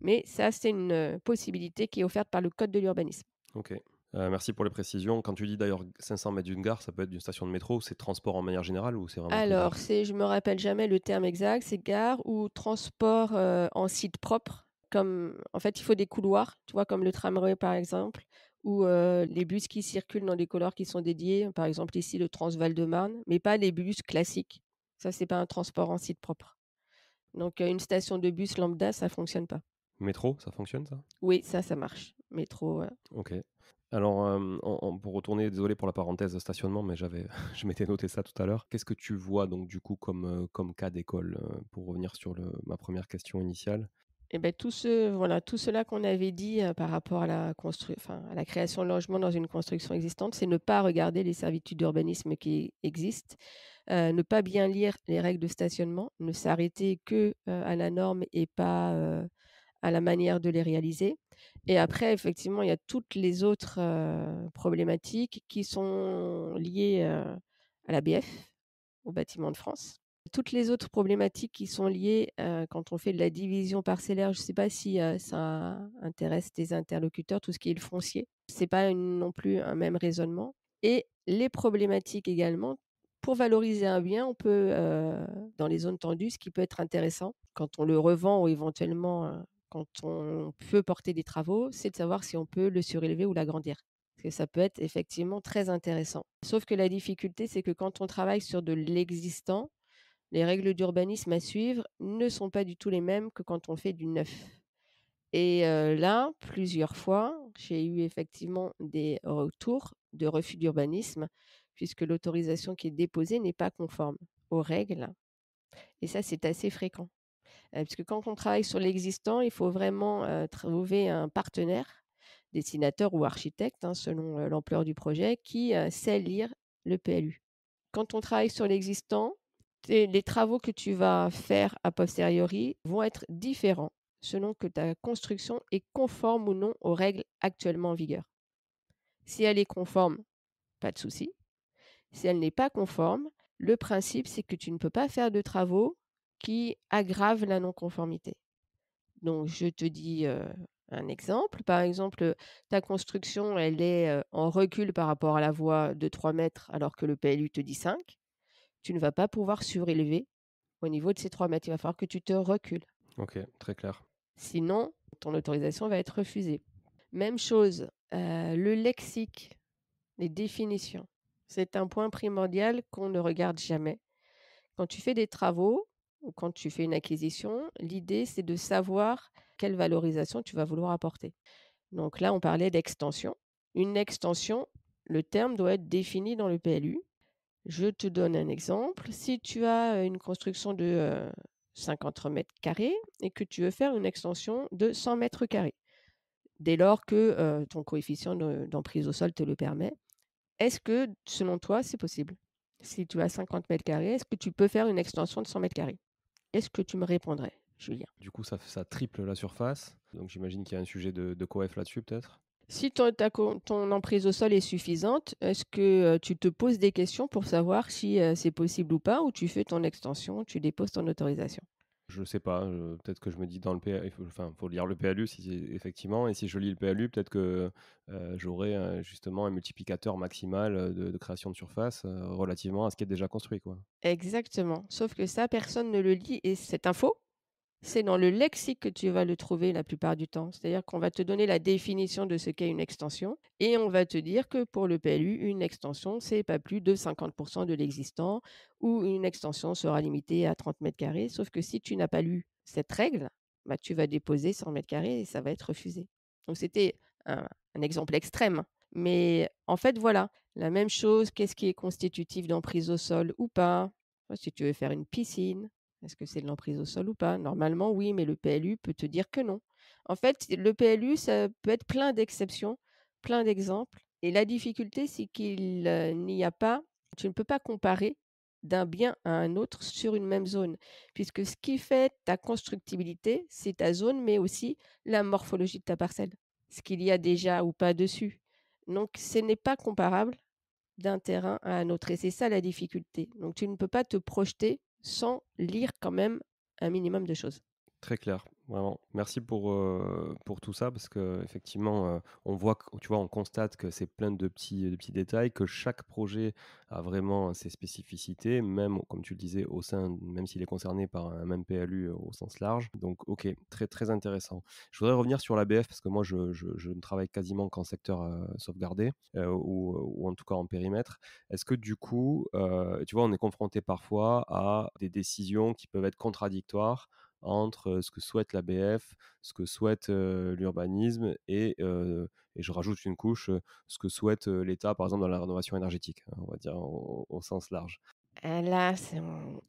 Mais ça, c'est une possibilité qui est offerte par le Code de l'urbanisme. OK. merci pour les précisions. Quand tu dis d'ailleurs 500 mètres d'une gare, ça peut être d'une station de métro, c'est transport en manière générale ou c'est vraiment Alors, c'est, je me rappelle jamais le terme exact, c'est gare ou transport en site propre. Comme, en fait, il faut des couloirs, tu vois, comme le tramway par exemple, ou les bus qui circulent dans les couloirs qui sont dédiés, par exemple ici le Transval de Marne, mais pas les bus classiques. Ça, n'est pas un transport en site propre. Donc, une station de bus lambda, ça fonctionne pas. Métro, ça fonctionne ça Oui, ça, ça marche. Métro. Ok. Alors, pour retourner, désolé pour la parenthèse stationnement, mais j'avais, je m'étais noté ça tout à l'heure. Qu'est-ce que tu vois donc du coup comme, comme cas d'école pour revenir sur ma première question initiale ben, tout, ce, voilà, tout cela qu'on avait dit euh, par rapport à la, à la création de logements dans une construction existante, c'est ne pas regarder les servitudes d'urbanisme qui existent, euh, ne pas bien lire les règles de stationnement, ne s'arrêter que euh, à la norme et pas à la manière de les réaliser. Et après, effectivement, il y a toutes les autres problématiques qui sont liées à la BF, au bâtiment de France toutes les autres problématiques qui sont liées euh, quand on fait de la division parcellaire, je ne sais pas si euh, ça intéresse tes interlocuteurs, tout ce qui est le foncier. Ce n'est pas non plus un même raisonnement. Et les problématiques également. Pour valoriser un bien, on peut, euh, dans les zones tendues, ce qui peut être intéressant quand on le revend ou éventuellement quand on peut porter des travaux, c'est de savoir si on peut le surélever ou l'agrandir. Parce que ça peut être effectivement très intéressant. Sauf que la difficulté, c'est que quand on travaille sur de l'existant, les règles d'urbanisme à suivre ne sont pas du tout les mêmes que quand on fait du neuf. Et là, plusieurs fois, j'ai eu effectivement des retours de refus d'urbanisme, puisque l'autorisation qui est déposée n'est pas conforme aux règles. Et ça, c'est assez fréquent. Parce que quand on travaille sur l'existant, il faut vraiment trouver un partenaire, dessinateur ou architecte, hein, selon l'ampleur du projet, qui sait lire le PLU. Quand on travaille sur l'existant, les travaux que tu vas faire a posteriori vont être différents selon que ta construction est conforme ou non aux règles actuellement en vigueur. Si elle est conforme, pas de souci. Si elle n'est pas conforme, le principe, c'est que tu ne peux pas faire de travaux qui aggravent la non-conformité. Donc, je te dis euh, un exemple. Par exemple, ta construction, elle est euh, en recul par rapport à la voie de 3 mètres alors que le PLU te dit 5 tu ne vas pas pouvoir surélever au niveau de ces trois mètres. Il va falloir que tu te recules. Ok, très clair. Sinon, ton autorisation va être refusée. Même chose, euh, le lexique, les définitions. C'est un point primordial qu'on ne regarde jamais. Quand tu fais des travaux ou quand tu fais une acquisition, l'idée, c'est de savoir quelle valorisation tu vas vouloir apporter. Donc là, on parlait d'extension. Une extension, le terme doit être défini dans le PLU je te donne un exemple. Si tu as une construction de 50 mètres carrés et que tu veux faire une extension de 100 mètres carrés, dès lors que ton coefficient d'emprise au sol te le permet, est-ce que, selon toi, c'est possible Si tu as 50 mètres carrés, est-ce que tu peux faire une extension de 100 mètres carrés Est-ce que tu me répondrais, Julien Du coup, ça, triple la surface. Donc j'imagine qu'il y a un sujet de, de coef là-dessus, peut-être si ton, ton, emprise au sol est suffisante, est-ce que euh, tu te poses des questions pour savoir si euh, c'est possible ou pas, ou tu fais ton extension, tu déposes ton autorisation je ne sais pas, euh, peut-être que je me dis dans le PLU, il enfin, faut lire le PLU, si, effectivement, et si je lis le PLU, peut-être que j'aurai justement un multiplicateur maximal de, création de surface relativement à ce qui est déjà construit. Quoi. Exactement, sauf que ça, personne ne le lit et cette info, c'est dans le lexique que tu vas le trouver la plupart du temps. C'est-à-dire qu'on va te donner la définition de ce qu'est une extension et on va te dire que pour le PLU, une extension, c'est pas plus de 50% de l'existant ou une extension sera limitée à 30 mètres carrés. Sauf que si tu n'as pas lu cette règle, bah, tu vas déposer 100 mètres carrés et ça va être refusé. Donc c'était un exemple extrême. Hein. Mais en fait, voilà, la même chose, qu'est-ce qui est constitutif d'emprise au sol ou pas, si tu veux faire une piscine, est-ce que c'est de l'emprise au sol ou pas Normalement, oui, mais le PLU peut te dire que non. En fait, le PLU, ça peut être plein d'exceptions, plein d'exemples. Et la difficulté, c'est qu'il euh, n'y a pas, tu ne peux pas comparer d'un bien à un autre sur une même zone, puisque ce qui fait ta constructibilité, c'est ta zone, mais aussi la morphologie de ta parcelle, ce qu'il y a déjà ou pas dessus. Donc, ce n'est pas comparable d'un terrain à un autre, et c'est ça la difficulté. Donc, tu ne peux pas te projeter sans lire quand même un minimum de choses. Très clair. Merci pour, euh, pour tout ça parce que effectivement, euh, on voit, tu vois, on constate que c'est plein de petits, de petits détails, que chaque projet a vraiment ses spécificités, même comme tu le disais, au sein, même s'il est concerné par un même PLU euh, au sens large. Donc, ok, très très intéressant. Je voudrais revenir sur l'ABF parce que moi, je, ne travaille quasiment qu'en secteur sauvegardé ou, ou, en tout cas en périmètre. Est-ce que du coup, tu vois, on est confronté parfois à des décisions qui peuvent être contradictoires entre ce que souhaite l'ABF, ce que souhaite l'urbanisme et, et, je rajoute une couche, ce que souhaite l'État, par exemple, dans la rénovation énergétique, hein, on va dire au sens large. Ah là, c'est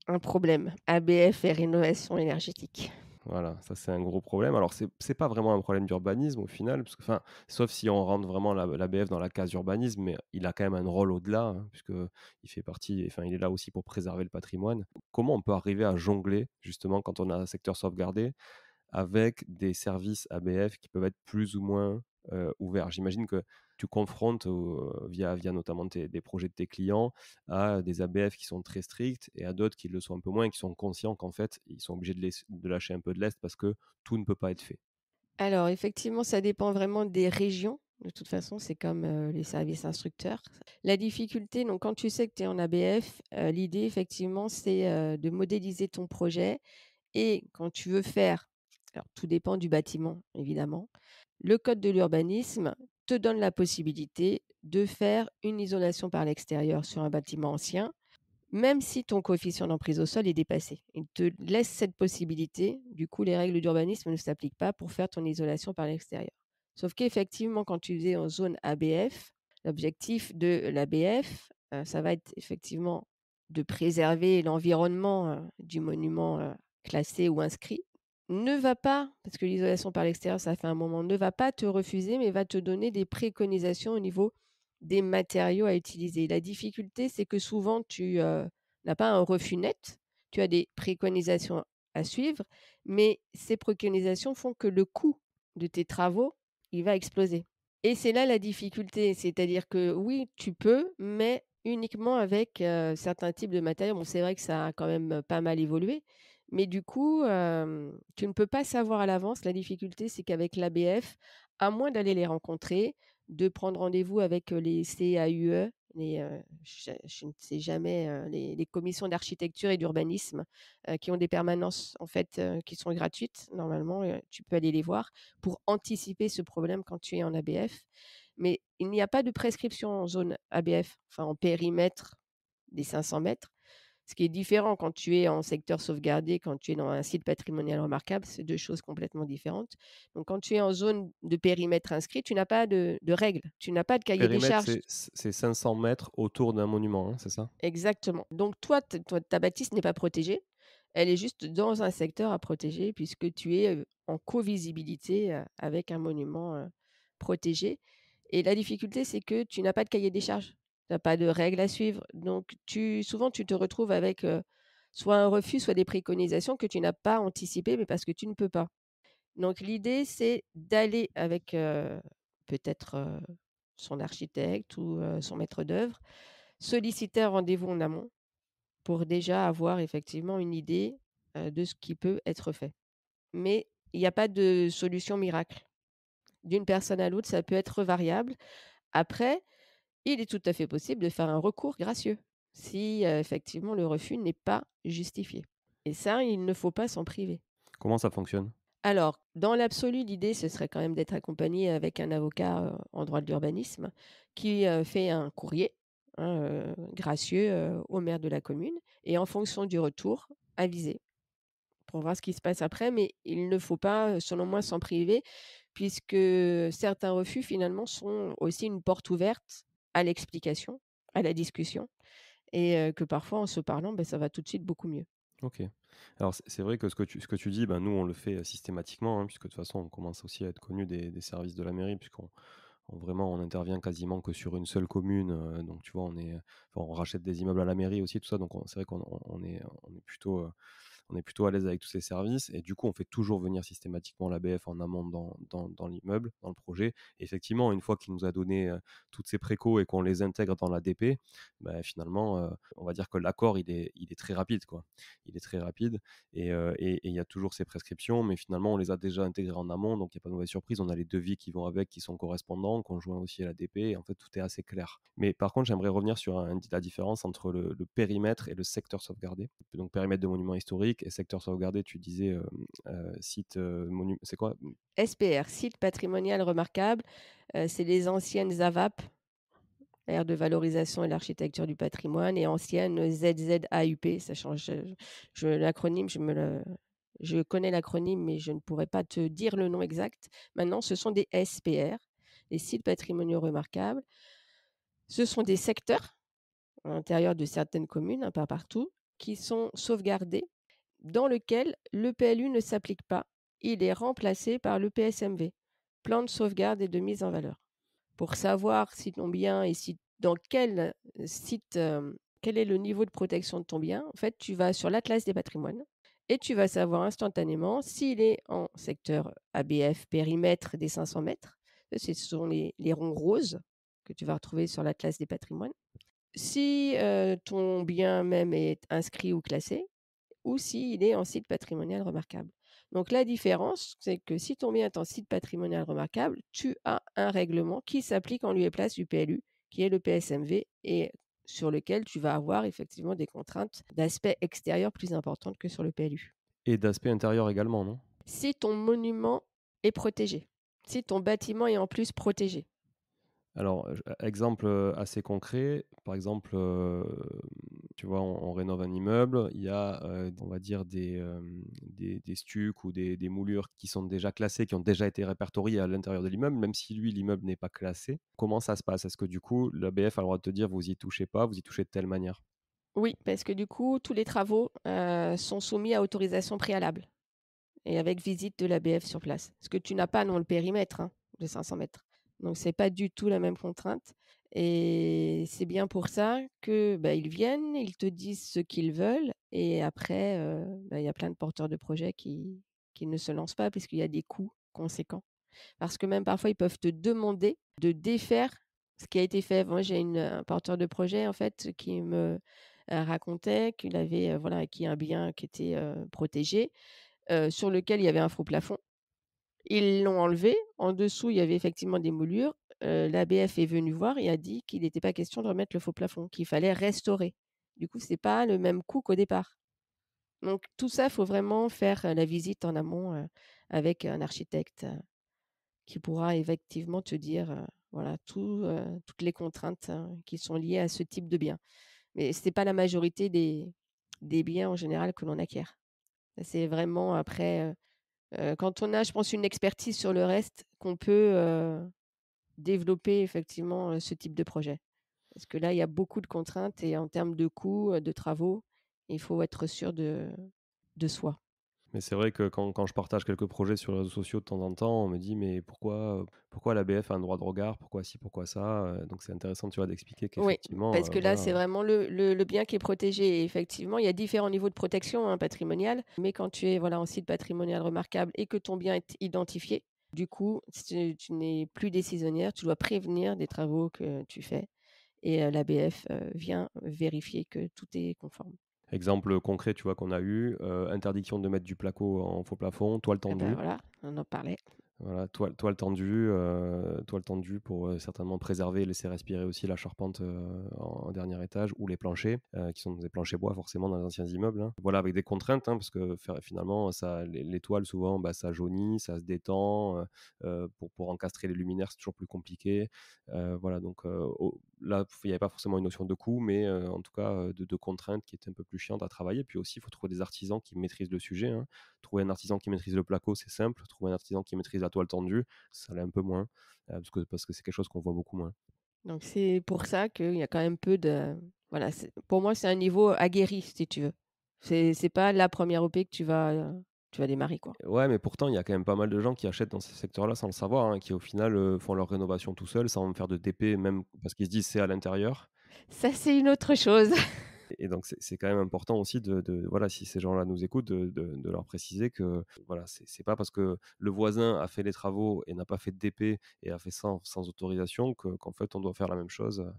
un problème. ABF et rénovation énergétique. Voilà, ça c'est un gros problème. Alors ce n'est pas vraiment un problème d'urbanisme au final, parce enfin, sauf si on rentre vraiment l'ABF la dans la case urbanisme, mais il a quand même un rôle au-delà, puisqu'il hein, puisque il fait partie, enfin il est là aussi pour préserver le patrimoine. Comment on peut arriver à jongler justement quand on a un secteur sauvegardé avec des services ABF qui peuvent être plus ou moins euh, ouverts J'imagine que tu confrontes via, via notamment des projets de tes clients à des ABF qui sont très stricts et à d'autres qui le sont un peu moins et qui sont conscients qu'en fait, ils sont obligés de, de lâcher un peu de l'est parce que tout ne peut pas être fait. Alors, effectivement, ça dépend vraiment des régions. De toute façon, c'est comme les services instructeurs. La difficulté, donc quand tu sais que tu es en ABF, l'idée, effectivement, c'est de modéliser ton projet. Et quand tu veux faire, alors tout dépend du bâtiment, évidemment, le code de l'urbanisme, te donne la possibilité de faire une isolation par l'extérieur sur un bâtiment ancien, même si ton coefficient d'emprise au sol est dépassé. Il te laisse cette possibilité. Du coup, les règles d'urbanisme ne s'appliquent pas pour faire ton isolation par l'extérieur. Sauf qu'effectivement, quand tu es en zone ABF, l'objectif de l'ABF, euh, ça va être effectivement de préserver l'environnement euh, du monument euh, classé ou inscrit, ne va pas, parce que l'isolation par l'extérieur, ça fait un moment, ne va pas te refuser, mais va te donner des préconisations au niveau des matériaux à utiliser. La difficulté, c'est que souvent, tu euh, n'as pas un refus net, tu as des préconisations à suivre, mais ces préconisations font que le coût de tes travaux, il va exploser. Et c'est là la difficulté, c'est-à-dire que oui, tu peux, mais uniquement avec euh, certains types de matériaux. Bon, c'est vrai que ça a quand même euh, pas mal évolué, mais du coup, euh, tu ne peux pas savoir à l'avance. La difficulté, c'est qu'avec l'ABF, à moins d'aller les rencontrer, de prendre rendez-vous avec euh, les CAUE, les, euh, je, ne sais jamais, les, commissions d'architecture et d'urbanisme qui ont des permanences en fait qui sont gratuites. Normalement, tu peux aller les voir pour anticiper ce problème quand tu es en ABF. Mais il n'y a pas de prescription en zone ABF, enfin en périmètre des 500 mètres. Ce qui est différent quand tu es en secteur sauvegardé, quand tu es dans un site patrimonial remarquable, c'est deux choses complètement différentes. Donc, quand tu es en zone de périmètre inscrit, tu n'as pas de, règles, tu n'as pas de cahier des charges. C'est 500 mètres autour d'un monument, hein, c'est ça Exactement. Donc, toi, toi ta bâtisse n'est pas protégée. Elle est juste dans un secteur à protéger puisque tu es en co-visibilité avec un monument protégé. Et la difficulté, c'est que tu n'as pas de cahier des charges. Tu n'as pas de règles à suivre. Donc, tu, souvent, tu te retrouves avec soit un refus, soit des préconisations que tu n'as pas anticipées, mais parce que tu ne peux pas. Donc, l'idée, c'est d'aller avec peut-être son architecte ou son maître d'œuvre, solliciter un rendez-vous en amont pour déjà avoir effectivement une idée de ce qui peut être fait. Mais il n'y a pas de solution miracle. D'une personne à l'autre, ça peut être variable. Après, il est tout à fait possible de faire un recours gracieux si effectivement le refus n'est pas justifié. Et ça, il ne faut pas s'en priver. Comment ça fonctionne alors, dans l'absolu, l'idée, ce serait quand même d'être accompagné avec un avocat en droit de l'urbanisme qui fait un courrier hein, gracieux au maire de la commune et en fonction du retour, avisé pour voir ce qui se passe après. Mais il ne faut pas, selon moi, s'en priver puisque certains refus, finalement, sont aussi une porte ouverte à l'explication, à la discussion, et que parfois en se parlant, ben, ça va tout de suite beaucoup mieux. Ok. Alors c'est vrai que ce que tu, ce que tu dis, ben, nous on le fait systématiquement, hein, puisque de toute façon on commence aussi à être connu des, services de la mairie, puisqu'on vraiment on intervient quasiment que sur une seule commune. donc tu vois, on, est, on rachète des immeubles à la mairie aussi, tout ça. Donc c'est vrai qu'on on est, on est plutôt on est plutôt à l'aise avec tous ces services et du coup on fait toujours venir systématiquement l'ABF en amont dans, l'immeuble, dans le projet. effectivement, une fois qu'il nous a donné toutes ces précaux et qu'on les intègre dans l'ADP, bah, finalement on va dire que l'accord il est, il est très rapide quoi. Il est très rapide et il y a toujours ces prescriptions, mais finalement on les a déjà intégrées en amont, donc il n'y a pas de mauvaise surprise. On a les devis qui vont avec, qui sont correspondants, qu'on joint aussi à l'ADP et en fait tout est assez clair. Mais par contre j'aimerais revenir sur la différence entre le périmètre et le secteur sauvegardé. Donc périmètre de monuments historiques secteur sauvegardé, tu disais site monument. C'est quoi SPR, site patrimonial remarquable. c'est les anciennes AVAP, l'ère de valorisation et l'architecture du patrimoine, et anciennes ZZAUP. Ça change. l'acronyme, je me le, je connais l'acronyme, mais je ne pourrais pas te dire le nom exact. Maintenant, ce sont des SPR, les sites patrimoniaux remarquables. Ce sont des secteurs à l'intérieur de certaines communes, un peu partout, qui sont sauvegardés dans lequel le PLU ne s'applique pas. Il est remplacé par le PSMV, plan de sauvegarde et de mise en valeur. Pour savoir si ton bien et si, dans quel euh, site, euh, quel est le niveau de protection de ton bien, en fait, tu vas sur l'Atlas des patrimoines et tu vas savoir instantanément s'il est en secteur ABF, périmètre des 500 mètres. Ce sont les, ronds roses que tu vas retrouver sur l'Atlas des patrimoines. Si euh, ton bien même est inscrit ou classé, ou s'il est en site patrimonial remarquable. Donc la différence, c'est que si ton bien est en site patrimonial remarquable, tu as un règlement qui s'applique en lieu et place du PLU, qui est le PSMV, et sur lequel tu vas avoir effectivement des contraintes d'aspect extérieur plus importantes que sur le PLU. Et d'aspect intérieur également, non Si ton monument est protégé, si ton bâtiment est en plus protégé, alors, e, exemple assez concret, par exemple, tu vois, on, rénove un immeuble, il y a, on va dire, des, des, stucs ou des, moulures qui sont déjà classées, qui ont déjà été répertoriées à l'intérieur de l'immeuble, même si lui, l'immeuble n'est pas classé. Comment ça se passe Est-ce que du coup, l'ABF a le droit de te dire, vous y touchez pas, vous y touchez de telle manière Oui, parce que du coup, tous les travaux sont soumis à autorisation préalable et avec visite de l'ABF sur place. Ce que tu n'as pas non le périmètre de hein, 500 mètres. Donc c'est pas du tout la même contrainte. Et c'est bien pour ça que bah, ils viennent, ils te disent ce qu'ils veulent, et après bah, il y a plein de porteurs de projets qui, ne se lancent pas puisqu'il y a des coûts conséquents. Parce que même parfois ils peuvent te demander de défaire ce qui a été fait. Moi j'ai un porteur de projet en fait qui me euh, racontait qu'il avait voilà acquis un bien qui était protégé, sur lequel il y avait un faux plafond ils l'ont enlevé. En dessous, il y avait effectivement des moulures. L'ABF est venu voir et a dit qu'il n'était pas question de remettre le faux plafond, qu'il fallait restaurer. Du coup, c'est pas le même coût qu'au départ. Donc tout ça, il faut vraiment faire la visite en amont avec un architecte qui pourra effectivement te dire voilà tout, toutes les contraintes hein, qui sont liées à ce type de bien. Mais ce n'est pas la majorité des biens en général que l'on acquiert. C'est vraiment après euh, quand on a, je pense, une expertise sur le reste, qu'on peut euh, développer effectivement euh, ce type de projet. Parce que là, il y a beaucoup de contraintes et en termes de coûts, de travaux, il faut être sûr de soi. Mais c'est vrai que quand, je partage quelques projets sur les réseaux sociaux de temps en temps, on me dit mais pourquoi, euh, pourquoi l'ABF a un droit de regard Pourquoi ci, pourquoi ça euh, Donc c'est intéressant tu vois, d'expliquer qu'effectivement. Oui, parce euh, que là, c'est vraiment le, bien qui est protégé. effectivement, il y a différents niveaux de protection hein, patrimoniale. Mais quand tu es voilà, en site patrimonial remarquable et que ton bien est identifié, du coup, tu, tu n'es plus décisionnaire, tu dois prévenir des travaux que tu fais. Et l'ABF vient vérifier que tout est conforme. Exemple concret, tu vois, qu'on a eu, euh, interdiction de mettre du placo en faux plafond, toile eh ben tendue. voilà, on en parlait. Voilà, toile, toile tendue, euh, toile tendue pour euh, certainement préserver et laisser respirer aussi la charpente en, dernier étage ou les planchers, qui sont des planchers bois forcément dans les anciens immeubles. Hein. Voilà, avec des contraintes, hein, parce que finalement, ça, les, toiles souvent, bah, ça jaunit, ça se détend. pour, pour encastrer les luminaires, c'est toujours plus compliqué. voilà, donc là, il n'y avait pas forcément une notion de coût, mais en tout cas de, contrainte contraintes qui est un peu plus chiante à travailler. Puis aussi, il faut trouver des artisans qui maîtrisent le sujet. Hein. Trouver un artisan qui maîtrise le placo, c'est simple. Trouver un artisan qui maîtrise la toile tendue, ça l'est un peu moins, parce que c'est quelque chose qu'on voit beaucoup moins. Donc c'est pour ça qu'il y a quand même peu de... Voilà, pour moi, c'est un niveau aguerri, si tu veux. C'est, c'est pas la première OP que tu vas tu vas démarrer quoi. Ouais, mais pourtant il y a quand même pas mal de gens qui achètent dans ces secteurs-là sans le savoir, hein, qui au final euh, font leur rénovation tout seuls sans faire de DP, même parce qu'ils se disent c'est à l'intérieur. Ça c'est une autre chose. Et donc c'est quand même important aussi de, voilà si ces gens-là nous écoutent de, leur préciser que voilà c'est pas parce que le voisin a fait les travaux et n'a pas fait de DP et a fait ça sans, sans autorisation qu'en fait on doit faire la même chose. Euh,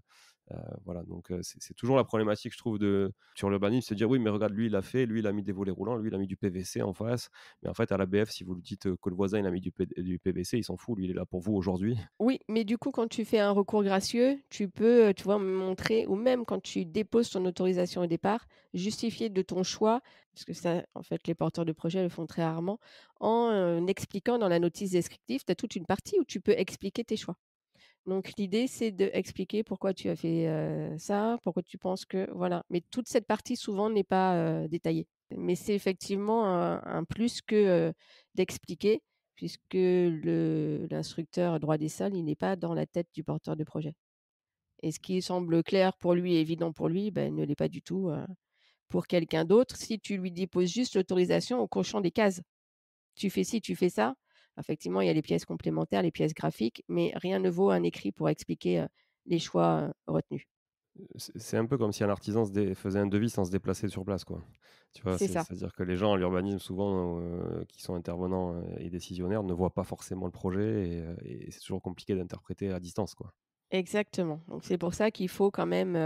euh, voilà, donc c'est toujours la problématique, je trouve, de, sur le c'est de dire oui, mais regarde, lui, il a fait, lui, il a mis des volets roulants, lui, il a mis du PVC en face. Mais en fait, à la BF, si vous lui dites que le voisin, il a mis du, PVC, il s'en fout, lui, il est là pour vous aujourd'hui. Oui, mais du coup, quand tu fais un recours gracieux, tu peux, tu vois, montrer, ou même quand tu déposes ton autorisation au départ, justifier de ton choix, parce que ça, en fait, les porteurs de projet le font très rarement, en expliquant dans la notice descriptive, tu as toute une partie où tu peux expliquer tes choix. Donc l'idée, c'est d'expliquer pourquoi tu as fait ça, pourquoi tu penses que voilà. Mais toute cette partie souvent n'est pas détaillée. Mais c'est effectivement un, plus que d'expliquer, puisque l'instructeur droit des salles, il n'est pas dans la tête du porteur de projet. Et ce qui semble clair pour lui, évident pour lui, ben, ne l'est pas du tout hein. pour quelqu'un d'autre. Si tu lui déposes juste l'autorisation au cochon des cases, tu fais ci, tu fais ça, Effectivement, il y a les pièces complémentaires, les pièces graphiques, mais rien ne vaut un écrit pour expliquer les choix retenus. C'est un peu comme si un artisan faisait un devis sans se déplacer sur place, quoi. Tu c'est-à-dire que les gens à l'urbanisme, souvent, qui sont intervenants et décisionnaires, ne voient pas forcément le projet et, c'est toujours compliqué d'interpréter à distance, quoi. Exactement. Donc c'est pour ça qu'il faut quand même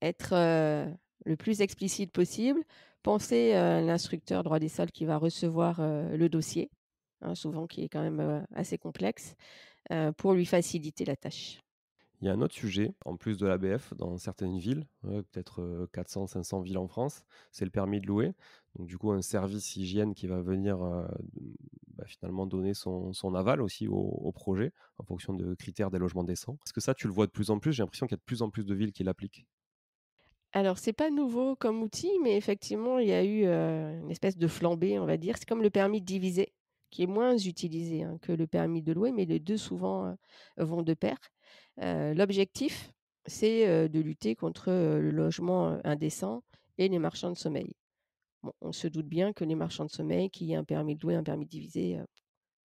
être le plus explicite possible, penser l'instructeur droit des sols qui va recevoir le dossier, Hein, souvent qui est quand même assez complexe, pour lui faciliter la tâche. Il y a un autre sujet, en plus de l'ABF, dans certaines villes, peut-être 400, 500 villes en France, c'est le permis de louer. Donc, du coup, un service hygiène qui va venir bah, finalement donner son, aval aussi au, projet en fonction de critères des logements décents. Est-ce que ça, tu le vois de plus en plus J'ai l'impression qu'il y a de plus en plus de villes qui l'appliquent. Alors, c'est pas nouveau comme outil, mais effectivement, il y a eu une espèce de flambée, on va dire. C'est comme le permis de diviser qui est moins utilisé hein, que le permis de louer, mais les deux souvent vont de pair. L'objectif, c'est de lutter contre le logement indécent et les marchands de sommeil. on se doute bien que les marchands de sommeil, qui ont un permis de louer, un permis divisé,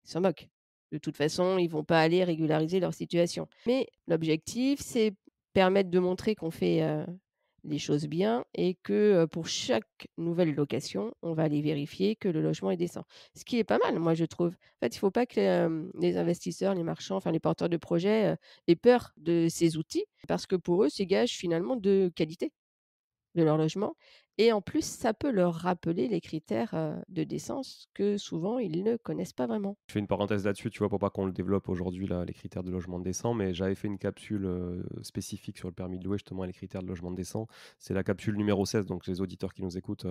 s'en moquent. De toute façon, ils vont pas aller régulariser leur situation. Mais l'objectif, c'est permettre de montrer qu'on fait les choses bien et que pour chaque nouvelle location, on va aller vérifier que le logement est décent. Ce qui est pas mal, moi, je trouve. En fait, il ne faut pas que les investisseurs, les marchands, enfin les porteurs de projets aient peur de ces outils parce que pour eux, c'est gage finalement de qualité de leur logement et en plus, ça peut leur rappeler les critères de décence que souvent ils ne connaissent pas vraiment. Je fais une parenthèse là-dessus, tu vois, pour pas qu'on le développe aujourd'hui, là, les critères de logement décent, mais j'avais fait une capsule spécifique sur le permis de louer, justement, et les critères de logement décent. C'est la capsule numéro 16, donc les auditeurs qui nous écoutent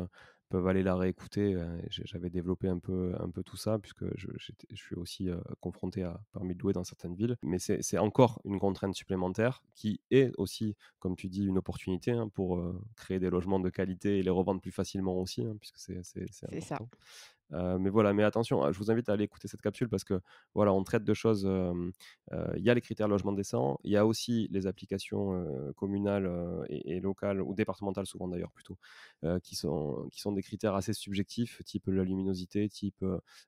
peuvent aller la réécouter. J'avais développé un peu, un peu tout ça, puisque je, suis aussi confronté à permis de louer dans certaines villes. Mais c'est encore une contrainte supplémentaire qui est aussi, comme tu dis, une opportunité hein, pour créer des logements de qualité et les revendre plus facilement aussi, hein, puisque c'est ça. Euh, mais voilà, mais attention, hein, je vous invite à aller écouter cette capsule parce que voilà, on traite de choses. Euh, il y a les critères logement décent, il y a aussi les applications communales et, locales ou départementales souvent d'ailleurs plutôt, qui sont qui sont des critères assez subjectifs, type la luminosité, type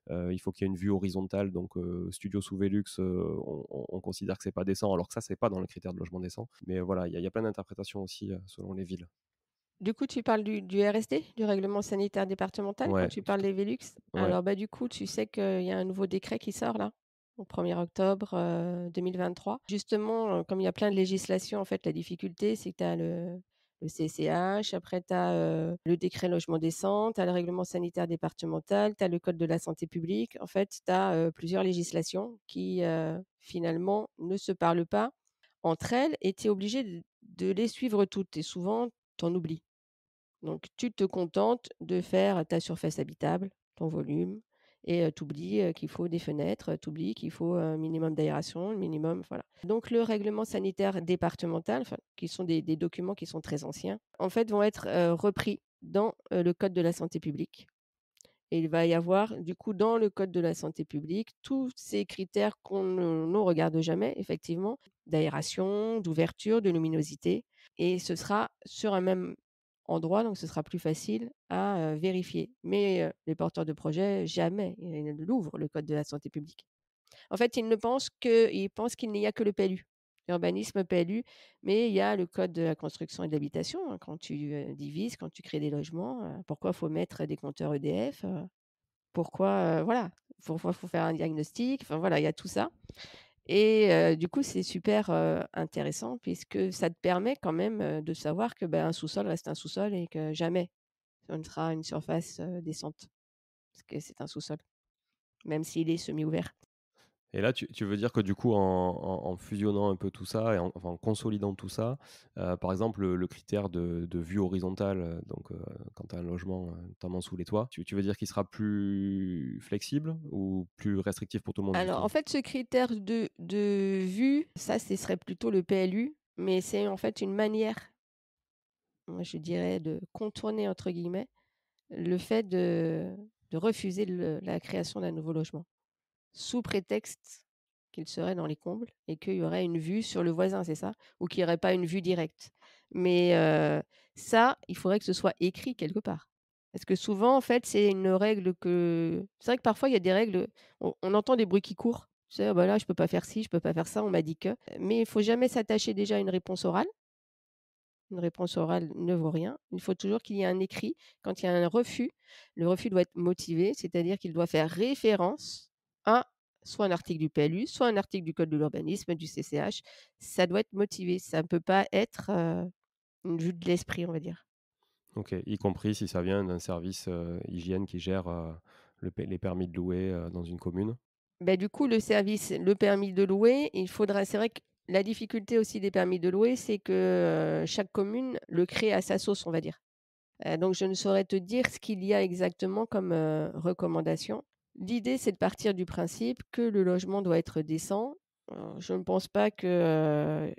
euh, il faut qu'il y ait une vue horizontale. Donc studio sous Velux, on, considère que c'est pas décent, alors que ça c'est pas dans les critères de logement décent. Mais voilà, il y, a plein d'interprétations aussi selon les villes. Du coup, tu parles du, du, RSD, du règlement sanitaire départemental, quand tu parles des Velux. Alors, bah, du coup, tu sais qu'il y a un nouveau décret qui sort là, au 1er octobre 2023. Euh, Justement, euh, comme il y a plein de législations, en fait, la difficulté, c'est que tu as le, CCH, après tu as euh, le décret logement décent, tu as le règlement sanitaire départemental, tu as le code de la santé publique. En fait, tu as plusieurs législations qui finalement ne se parlent pas entre elles et tu es obligé de, les suivre toutes et souvent tu en oublies. Donc, tu te contentes de faire ta surface habitable, ton volume, et tu oublies qu'il faut des fenêtres, tu oublies qu'il faut un minimum d'aération, un minimum, voilà. Donc, le règlement sanitaire départemental, qui sont des, documents qui sont très anciens, en fait, vont être repris dans le Code de la santé publique. Et il va y avoir, du coup, dans le Code de la santé publique, tous ces critères qu'on ne regarde jamais, effectivement, d'aération, d'ouverture, de luminosité. Et ce sera sur un même en droit, donc ce sera plus facile à vérifier. Mais les porteurs de projets, jamais, ils l'ouvrent, le code de la santé publique. En fait, ils ne pensent que, qu'il n'y a que le PLU, l'urbanisme PLU, mais il y a le code de la construction et de l'habitation. Hein, quand tu divises, quand tu crées des logements, pourquoi faut mettre des compteurs EDF Pourquoi, voilà, pourquoi faut faire un diagnostic Enfin voilà, il y a tout ça. Et du coup, c'est super intéressant puisque ça te permet quand même de savoir que ben, un sous-sol reste un sous-sol et que jamais on sera une surface décente parce que c'est un sous-sol, même s'il est semi-ouvert. Et là, tu, veux dire que du coup, en, fusionnant un peu tout ça et en, consolidant tout ça, euh, par exemple, le, critère de, vue horizontale, euh, donc euh, quand tu as un logement, notamment sous les toits, tu, veux dire qu'il sera plus flexible ou plus restrictif pour tout le monde Alors, en fait, ce critère de, vue, ça, ce serait plutôt le PLU, mais c'est en fait une manière, je dirais, de contourner, entre guillemets, le fait de, refuser la création d'un nouveau logement sous prétexte qu'il serait dans les combles et qu'il y aurait une vue sur le voisin, c'est ça Ou qu'il n'y aurait pas une vue directe. Mais ça, il faudrait que ce soit écrit quelque part. Parce que souvent, en fait, c'est une règle que. C'est vrai que parfois, il y a des règles. On, entend des bruits qui courent. Tu sais, «Ah bah je peux pas faire ci, je peux pas faire ça, on m'a dit que. Mais il faut jamais s'attacher déjà à une réponse orale. Une réponse orale ne vaut rien. Il faut toujours qu'il y ait un écrit. Quand il y a un refus, le refus doit être motivé, c'est-à-dire qu'il doit faire référence un, soit un article du PLU, soit un article du Code de l'urbanisme, du CCH. Ça doit être motivé. Ça ne peut pas être une vue de l'esprit, on va dire. Ok, y compris si ça vient d'un service hygiène qui gère les permis de louer dans une commune bah, Du coup, le service, le permis de louer, il faudra. C'est vrai que la difficulté aussi des permis de louer, c'est que chaque commune le crée à sa sauce, on va dire. donc, je ne saurais te dire ce qu'il y a exactement comme recommandation L'idée, c'est de partir du principe que le logement doit être décent. je ne pense pas que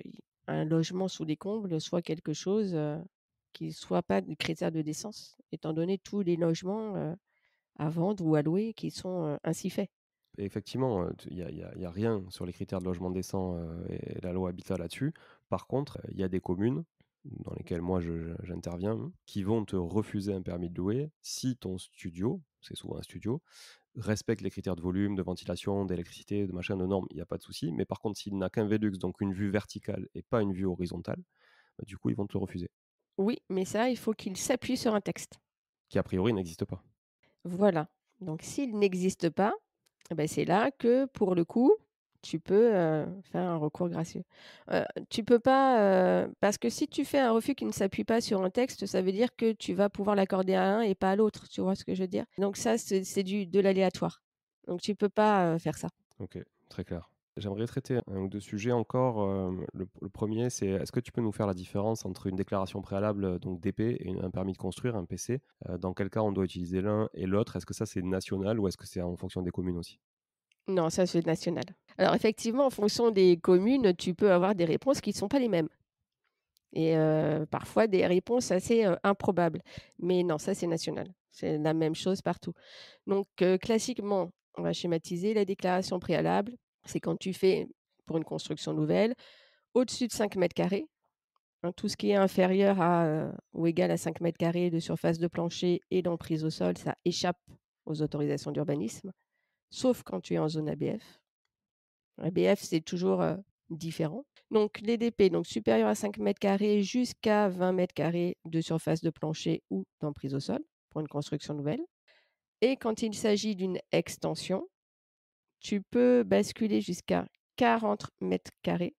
un logement sous les combles soit quelque chose qui ne soit pas du critère de décence, étant donné tous les logements à vendre ou à louer qui sont ainsi faits. Effectivement, il n'y a, a, rien sur les critères de logement décent et la loi Habitat là-dessus. Par contre, il y a des communes dans lesquelles moi j'interviens, qui vont te refuser un permis de louer si ton studio, c'est souvent un studio, respecte les critères de volume, de ventilation, d'électricité, de machin, de normes, il n'y a pas de souci. Mais par contre, s'il n'a qu'un Velux, donc une vue verticale et pas une vue horizontale, bah, du coup, ils vont te le refuser. Oui, mais ça, il faut qu'il s'appuie sur un texte. Qui a priori n'existe pas. Voilà. Donc s'il n'existe pas, eh ben, c'est là que pour le coup, tu peux euh, faire un recours gracieux. Euh, tu peux pas, euh, parce que si tu fais un refus qui ne s'appuie pas sur un texte, ça veut dire que tu vas pouvoir l'accorder à un et pas à l'autre. Tu vois ce que je veux dire Donc ça, c'est du de l'aléatoire. Donc tu peux pas faire ça. Ok, très clair. J'aimerais traiter deux sujets encore. Le, premier, c'est est-ce que tu peux nous faire la différence entre une déclaration préalable, donc DP, et un permis de construire, un PC Dans quel cas on doit utiliser l'un et l'autre Est-ce que ça c'est national ou est-ce que c'est en fonction des communes aussi non, ça c'est national. Alors effectivement, en fonction des communes, tu peux avoir des réponses qui ne sont pas les mêmes. Et parfois des réponses assez improbables. Mais non, ça c'est national. C'est la même chose partout. Donc classiquement, on va schématiser la déclaration préalable. C'est quand tu fais pour une construction nouvelle au-dessus de 5 mètres carrés. Hein, tout ce qui est inférieur à ou égal à 5 mètres carrés de surface de plancher et d'emprise au sol, ça échappe aux autorisations d'urbanisme sauf quand tu es en zone ABF. ABF, c'est toujours différent. Donc, les DP, donc supérieurs à 5 mètres carrés jusqu'à 20 mètres carrés de surface de plancher ou d'emprise au sol pour une construction nouvelle. Et quand il s'agit d'une extension, tu peux basculer jusqu'à 40 mètres carrés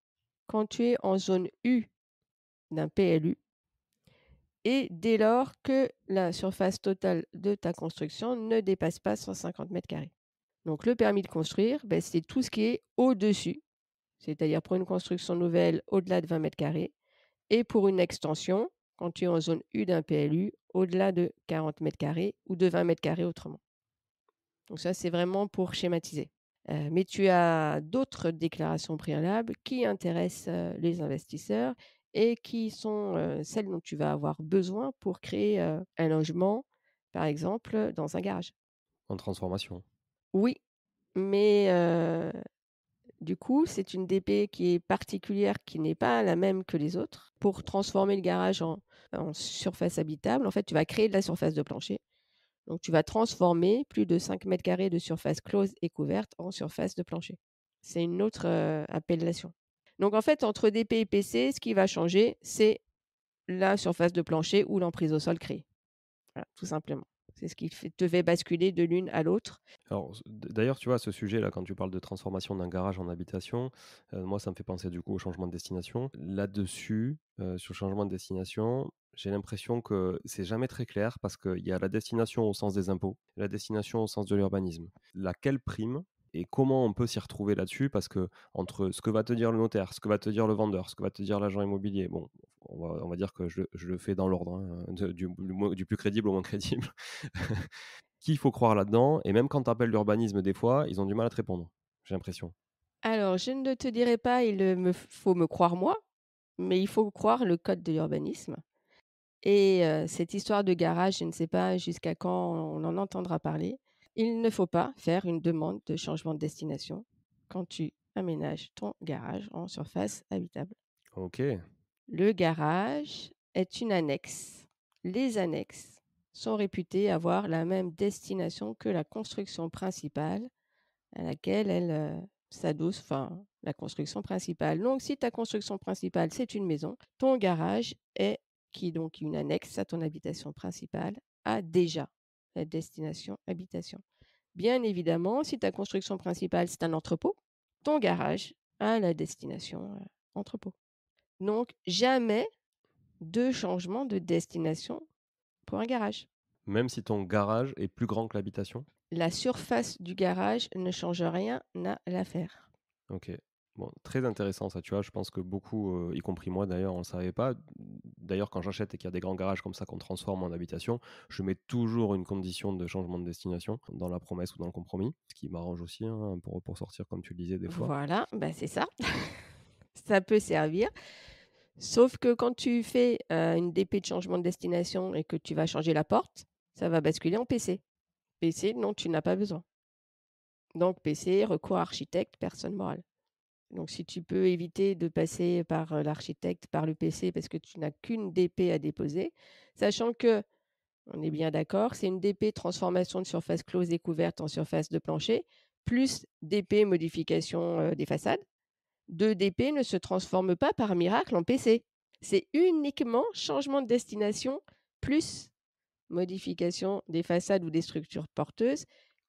quand tu es en zone U d'un PLU et dès lors que la surface totale de ta construction ne dépasse pas 150 mètres carrés. Donc le permis de construire, ben, c'est tout ce qui est au-dessus, c'est-à-dire pour une construction nouvelle au-delà de 20 mètres carrés, et pour une extension, quand tu es en zone U d'un PLU, au-delà de 40 mètres carrés ou de 20 mètres carrés autrement. Donc ça, c'est vraiment pour schématiser. Euh, mais tu as d'autres déclarations préalables qui intéressent euh, les investisseurs et qui sont euh, celles dont tu vas avoir besoin pour créer un logement, par exemple, dans un garage. En transformation. Oui, mais du coup, c'est une DP qui est particulière, qui n'est pas la même que les autres. Pour transformer le garage en, surface habitable, en fait, tu vas créer de la surface de plancher. Donc, tu vas transformer plus de 5 mètres carrés de surface close et couverte en surface de plancher. C'est une autre appellation. Donc, en fait, entre DP et PC, ce qui va changer, c'est la surface de plancher ou l'emprise au sol créée. Voilà, tout simplement. C'est ce qui fait, basculer de l'une à l'autre. Alors, d'ailleurs, tu vois, ce sujet-là, quand tu parles de transformation d'un garage en habitation, euh, moi, ça me fait penser du coup au changement de destination. Là-dessus, euh, sur le changement de destination, j'ai l'impression que c'est jamais très clair parce qu'il y a la destination au sens des impôts, la destination au sens de l'urbanisme. Laquelle prime et comment on peut s'y retrouver là-dessus parce que entre ce que va te dire le notaire, ce que va te dire le vendeur, ce que va te dire l'agent immobilier, bon, on va, dire que je, le fais dans l'ordre, hein, du, plus crédible au moins crédible, qu'il faut croire là-dedans. Et même quand tu appelles l'urbanisme, des fois, ils ont du mal à te répondre, j'ai l'impression. Alors, je ne te dirai pas, il me faut me croire moi, mais il faut croire le code de l'urbanisme. Et euh, cette histoire de garage, je ne sais pas jusqu'à quand on en entendra parler. Il ne faut pas faire une demande de changement de destination quand tu aménages ton garage en surface habitable. Ok. Le garage est une annexe. Les annexes sont réputées avoir la même destination que la construction principale à laquelle elle euh, s'adosse, enfin, la construction principale. Donc, si ta construction principale, c'est une maison, ton garage est, qui donc une annexe à ton habitation principale, a déjà la destination habitation. Bien évidemment, si ta construction principale, c'est un entrepôt, ton garage a la destination euh, entrepôt. Donc, jamais de changement de destination pour un garage. Même si ton garage est plus grand que l'habitation La surface du garage ne change rien à l'affaire. Ok. Bon, très intéressant ça, tu vois. Je pense que beaucoup, y compris moi d'ailleurs, on ne le savait pas. D'ailleurs, quand j'achète et qu'il y a des grands garages comme ça qu'on transforme en habitation, je mets toujours une condition de changement de destination dans la promesse ou dans le compromis, ce qui m'arrange aussi hein, pour, pour sortir, comme tu le disais des fois. Voilà, bah, c'est ça. ça peut servir. Sauf que quand tu fais une DP de changement de destination et que tu vas changer la porte, ça va basculer en PC. PC, non, tu n'as pas besoin. Donc PC, recours architecte, personne morale. Donc si tu peux éviter de passer par l'architecte, par le PC, parce que tu n'as qu'une DP à déposer, sachant que, on est bien d'accord, c'est une DP transformation de surface close couverte en surface de plancher, plus DP modification des façades. 2DP ne se transforme pas par miracle en PC. C'est uniquement changement de destination plus modification des façades ou des structures porteuses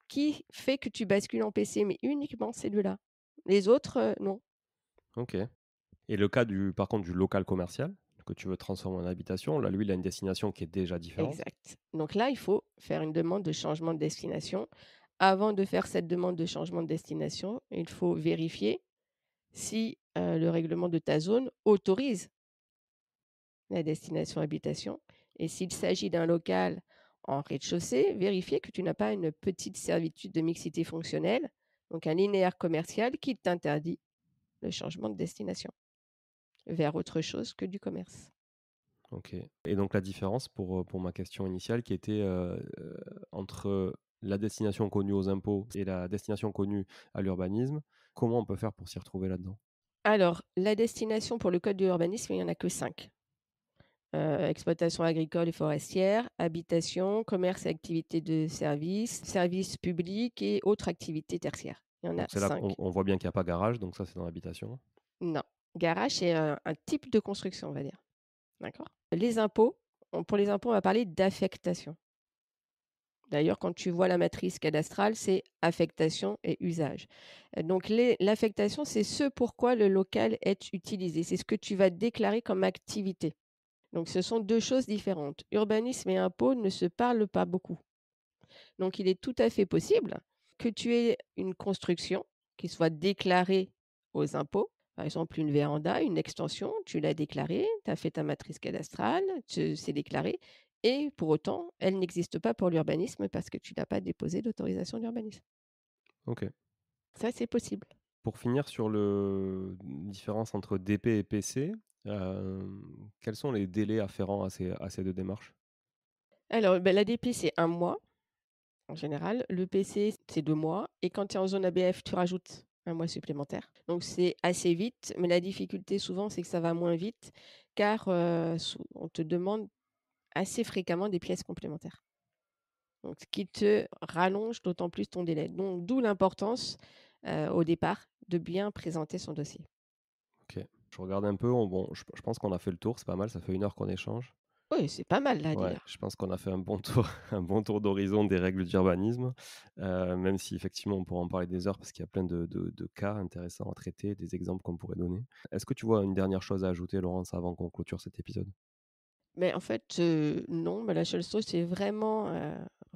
qui fait que tu bascules en PC, mais uniquement celui là Les autres, euh, non. Ok. Et le cas du, par contre du local commercial que tu veux transformer en habitation, là, lui, il a une destination qui est déjà différente. Exact. Donc là, il faut faire une demande de changement de destination. Avant de faire cette demande de changement de destination, il faut vérifier si le règlement de ta zone autorise la destination habitation. Et s'il s'agit d'un local en rez-de-chaussée, vérifiez que tu n'as pas une petite servitude de mixité fonctionnelle, donc un linéaire commercial qui t'interdit le changement de destination vers autre chose que du commerce. Ok. Et donc la différence pour, ma question initiale qui était entre la destination connue aux impôts et la destination connue à l'urbanisme, Comment on peut faire pour s'y retrouver là-dedans Alors, la destination pour le code de l'urbanisme, il n'y en a que cinq. Euh, exploitation agricole et forestière, habitation, commerce et activités de service, services publics et autres activités tertiaires. Il y en on, voit bien qu'il n'y a pas garage, donc ça c'est dans l'habitation. Non, garage c'est un, type de construction, on va dire. D'accord. Les impôts, pour les impôts, on va parler d'affectation. D'ailleurs, quand tu vois la matrice cadastrale, c'est affectation et usage. Euh, donc l'affectation, c'est ce pourquoi le local est utilisé. C'est ce que tu vas déclarer comme activité. Donc ce sont deux choses différentes. Urbanisme et impôts ne se parlent pas beaucoup. Donc il est tout à fait possible que tu aies une construction qui soit déclarée aux impôts. Par exemple, une véranda, une extension, tu l'as déclarée, tu as fait ta matrice cadastrale, c'est déclaré, et pour autant, elle n'existe pas pour l'urbanisme parce que tu n'as pas déposé d'autorisation d'urbanisme. Ok. Ça, c'est possible. Pour finir sur le différence entre DP et PC, quels sont les délais afférents à ces, deux démarches Alors, bah, la DP, c'est un mois en général. Le PC, c'est deux mois. Et quand tu es en zone ABF, tu rajoutes un mois supplémentaire. Donc c'est assez vite, mais la difficulté souvent, c'est que ça va moins vite, car on te demande assez fréquemment des pièces complémentaires. Donc, ce qui te rallonge d'autant plus ton délai. Donc, d'où l'importance au départ de bien présenter son dossier. Ok. Je regarde un peu. bon, je, pense qu'on a fait le tour. C'est pas mal. Ça fait une heure qu'on échange. Oui, c'est pas mal là. je pense qu'on a fait un bon tour, un bon tour d'horizon des règles d'urbanisme, même si effectivement on pourrait en parler des heures parce qu'il y a plein de, cas intéressants à traiter, des exemples qu'on pourrait donner. Est-ce que tu vois une dernière chose à ajouter, Laurence, avant qu'on clôture cet épisode mais en fait, non, mais bah, la seule chose, c'est vraiment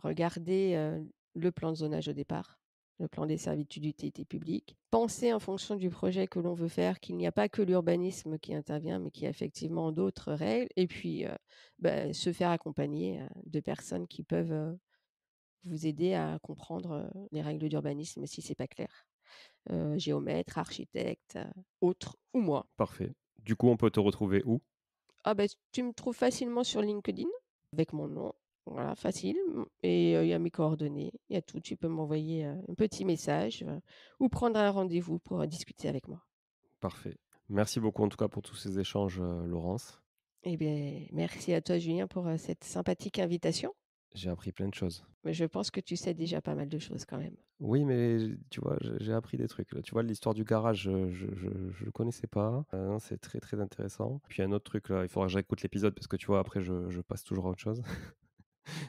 regarder le plan de zonage au départ, le plan des mmh. servitudes d'utilité publique, penser en fonction du projet que l'on veut faire qu'il n'y a pas que l'urbanisme qui intervient, mais qu'il y a effectivement d'autres règles, et puis bah, se faire accompagner de personnes qui peuvent vous aider à comprendre les règles d'urbanisme si c'est pas clair. géomètre, architecte, autre ou moi. Parfait. Du coup, on peut te retrouver où ah ben, tu me trouves facilement sur LinkedIn avec mon nom. Voilà, facile. Mmh, et il y a mes coordonnées, il y a tout. Tu peux m'envoyer un petit message ou prendre un rendez-vous pour discuter avec moi. Parfait. Merci beaucoup en tout cas pour tous ces échanges, Laurence. Eh bien, merci à toi, Julien, pour cette sympathique invitation j'ai appris plein de choses. Mais je pense que tu sais déjà pas mal de choses quand même. Oui, mais tu vois, j'ai appris des trucs. Tu vois, l'histoire du garage, euh, je ne je, connaissais pas. Euh, c'est très, très intéressant. Puis un autre truc, là, il faudra que j'écoute l'épisode parce que tu vois, après, je, passe toujours à autre chose.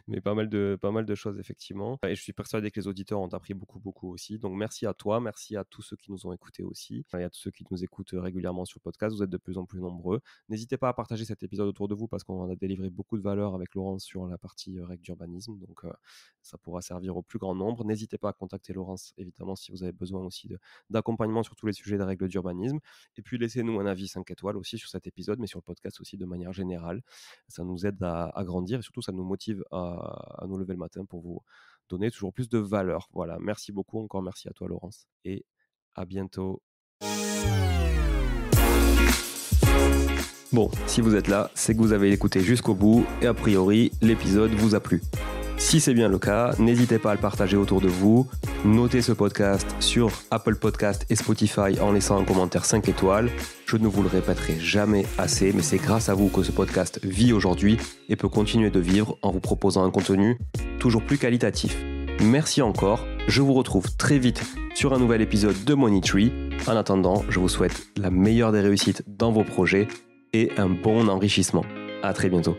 mais pas mal, de, pas mal de choses, effectivement. Et je suis persuadé que les auditeurs ont appris beaucoup, beaucoup aussi. Donc, merci à toi, merci à tous ceux qui nous ont écoutés aussi, et à tous ceux qui nous écoutent euh, régulièrement sur le podcast. Vous êtes de plus en plus nombreux. N'hésitez pas à partager cet épisode autour de vous parce qu'on a délivré beaucoup de valeur avec Laurence sur la partie euh, règles d'urbanisme. Donc, euh, ça pourra servir au plus grand nombre. N'hésitez pas à contacter Laurence, évidemment, si vous avez besoin aussi d'accompagnement sur tous les sujets des règles d'urbanisme. Et puis, laissez-nous un avis 5 étoiles aussi sur cet épisode, mais sur le podcast aussi de manière générale. Ça nous aide à, à grandir et surtout, ça nous motive à, nous lever le matin pour vous donner toujours plus de valeur. Voilà, merci beaucoup, encore merci à toi Laurence et à bientôt. Bon, si vous êtes là, c'est que vous avez écouté jusqu'au bout et a priori, l'épisode vous a plu. Si c'est bien le cas, n'hésitez pas à le partager autour de vous. Notez ce podcast sur Apple Podcast et Spotify en laissant un commentaire 5 étoiles. Je ne vous le répéterai jamais assez, mais c'est grâce à vous que ce podcast vit aujourd'hui et peut continuer de vivre en vous proposant un contenu toujours plus qualitatif. Merci encore, je vous retrouve très vite sur un nouvel épisode de Money Tree. En attendant, je vous souhaite la meilleure des réussites dans vos projets et un bon enrichissement. À très bientôt.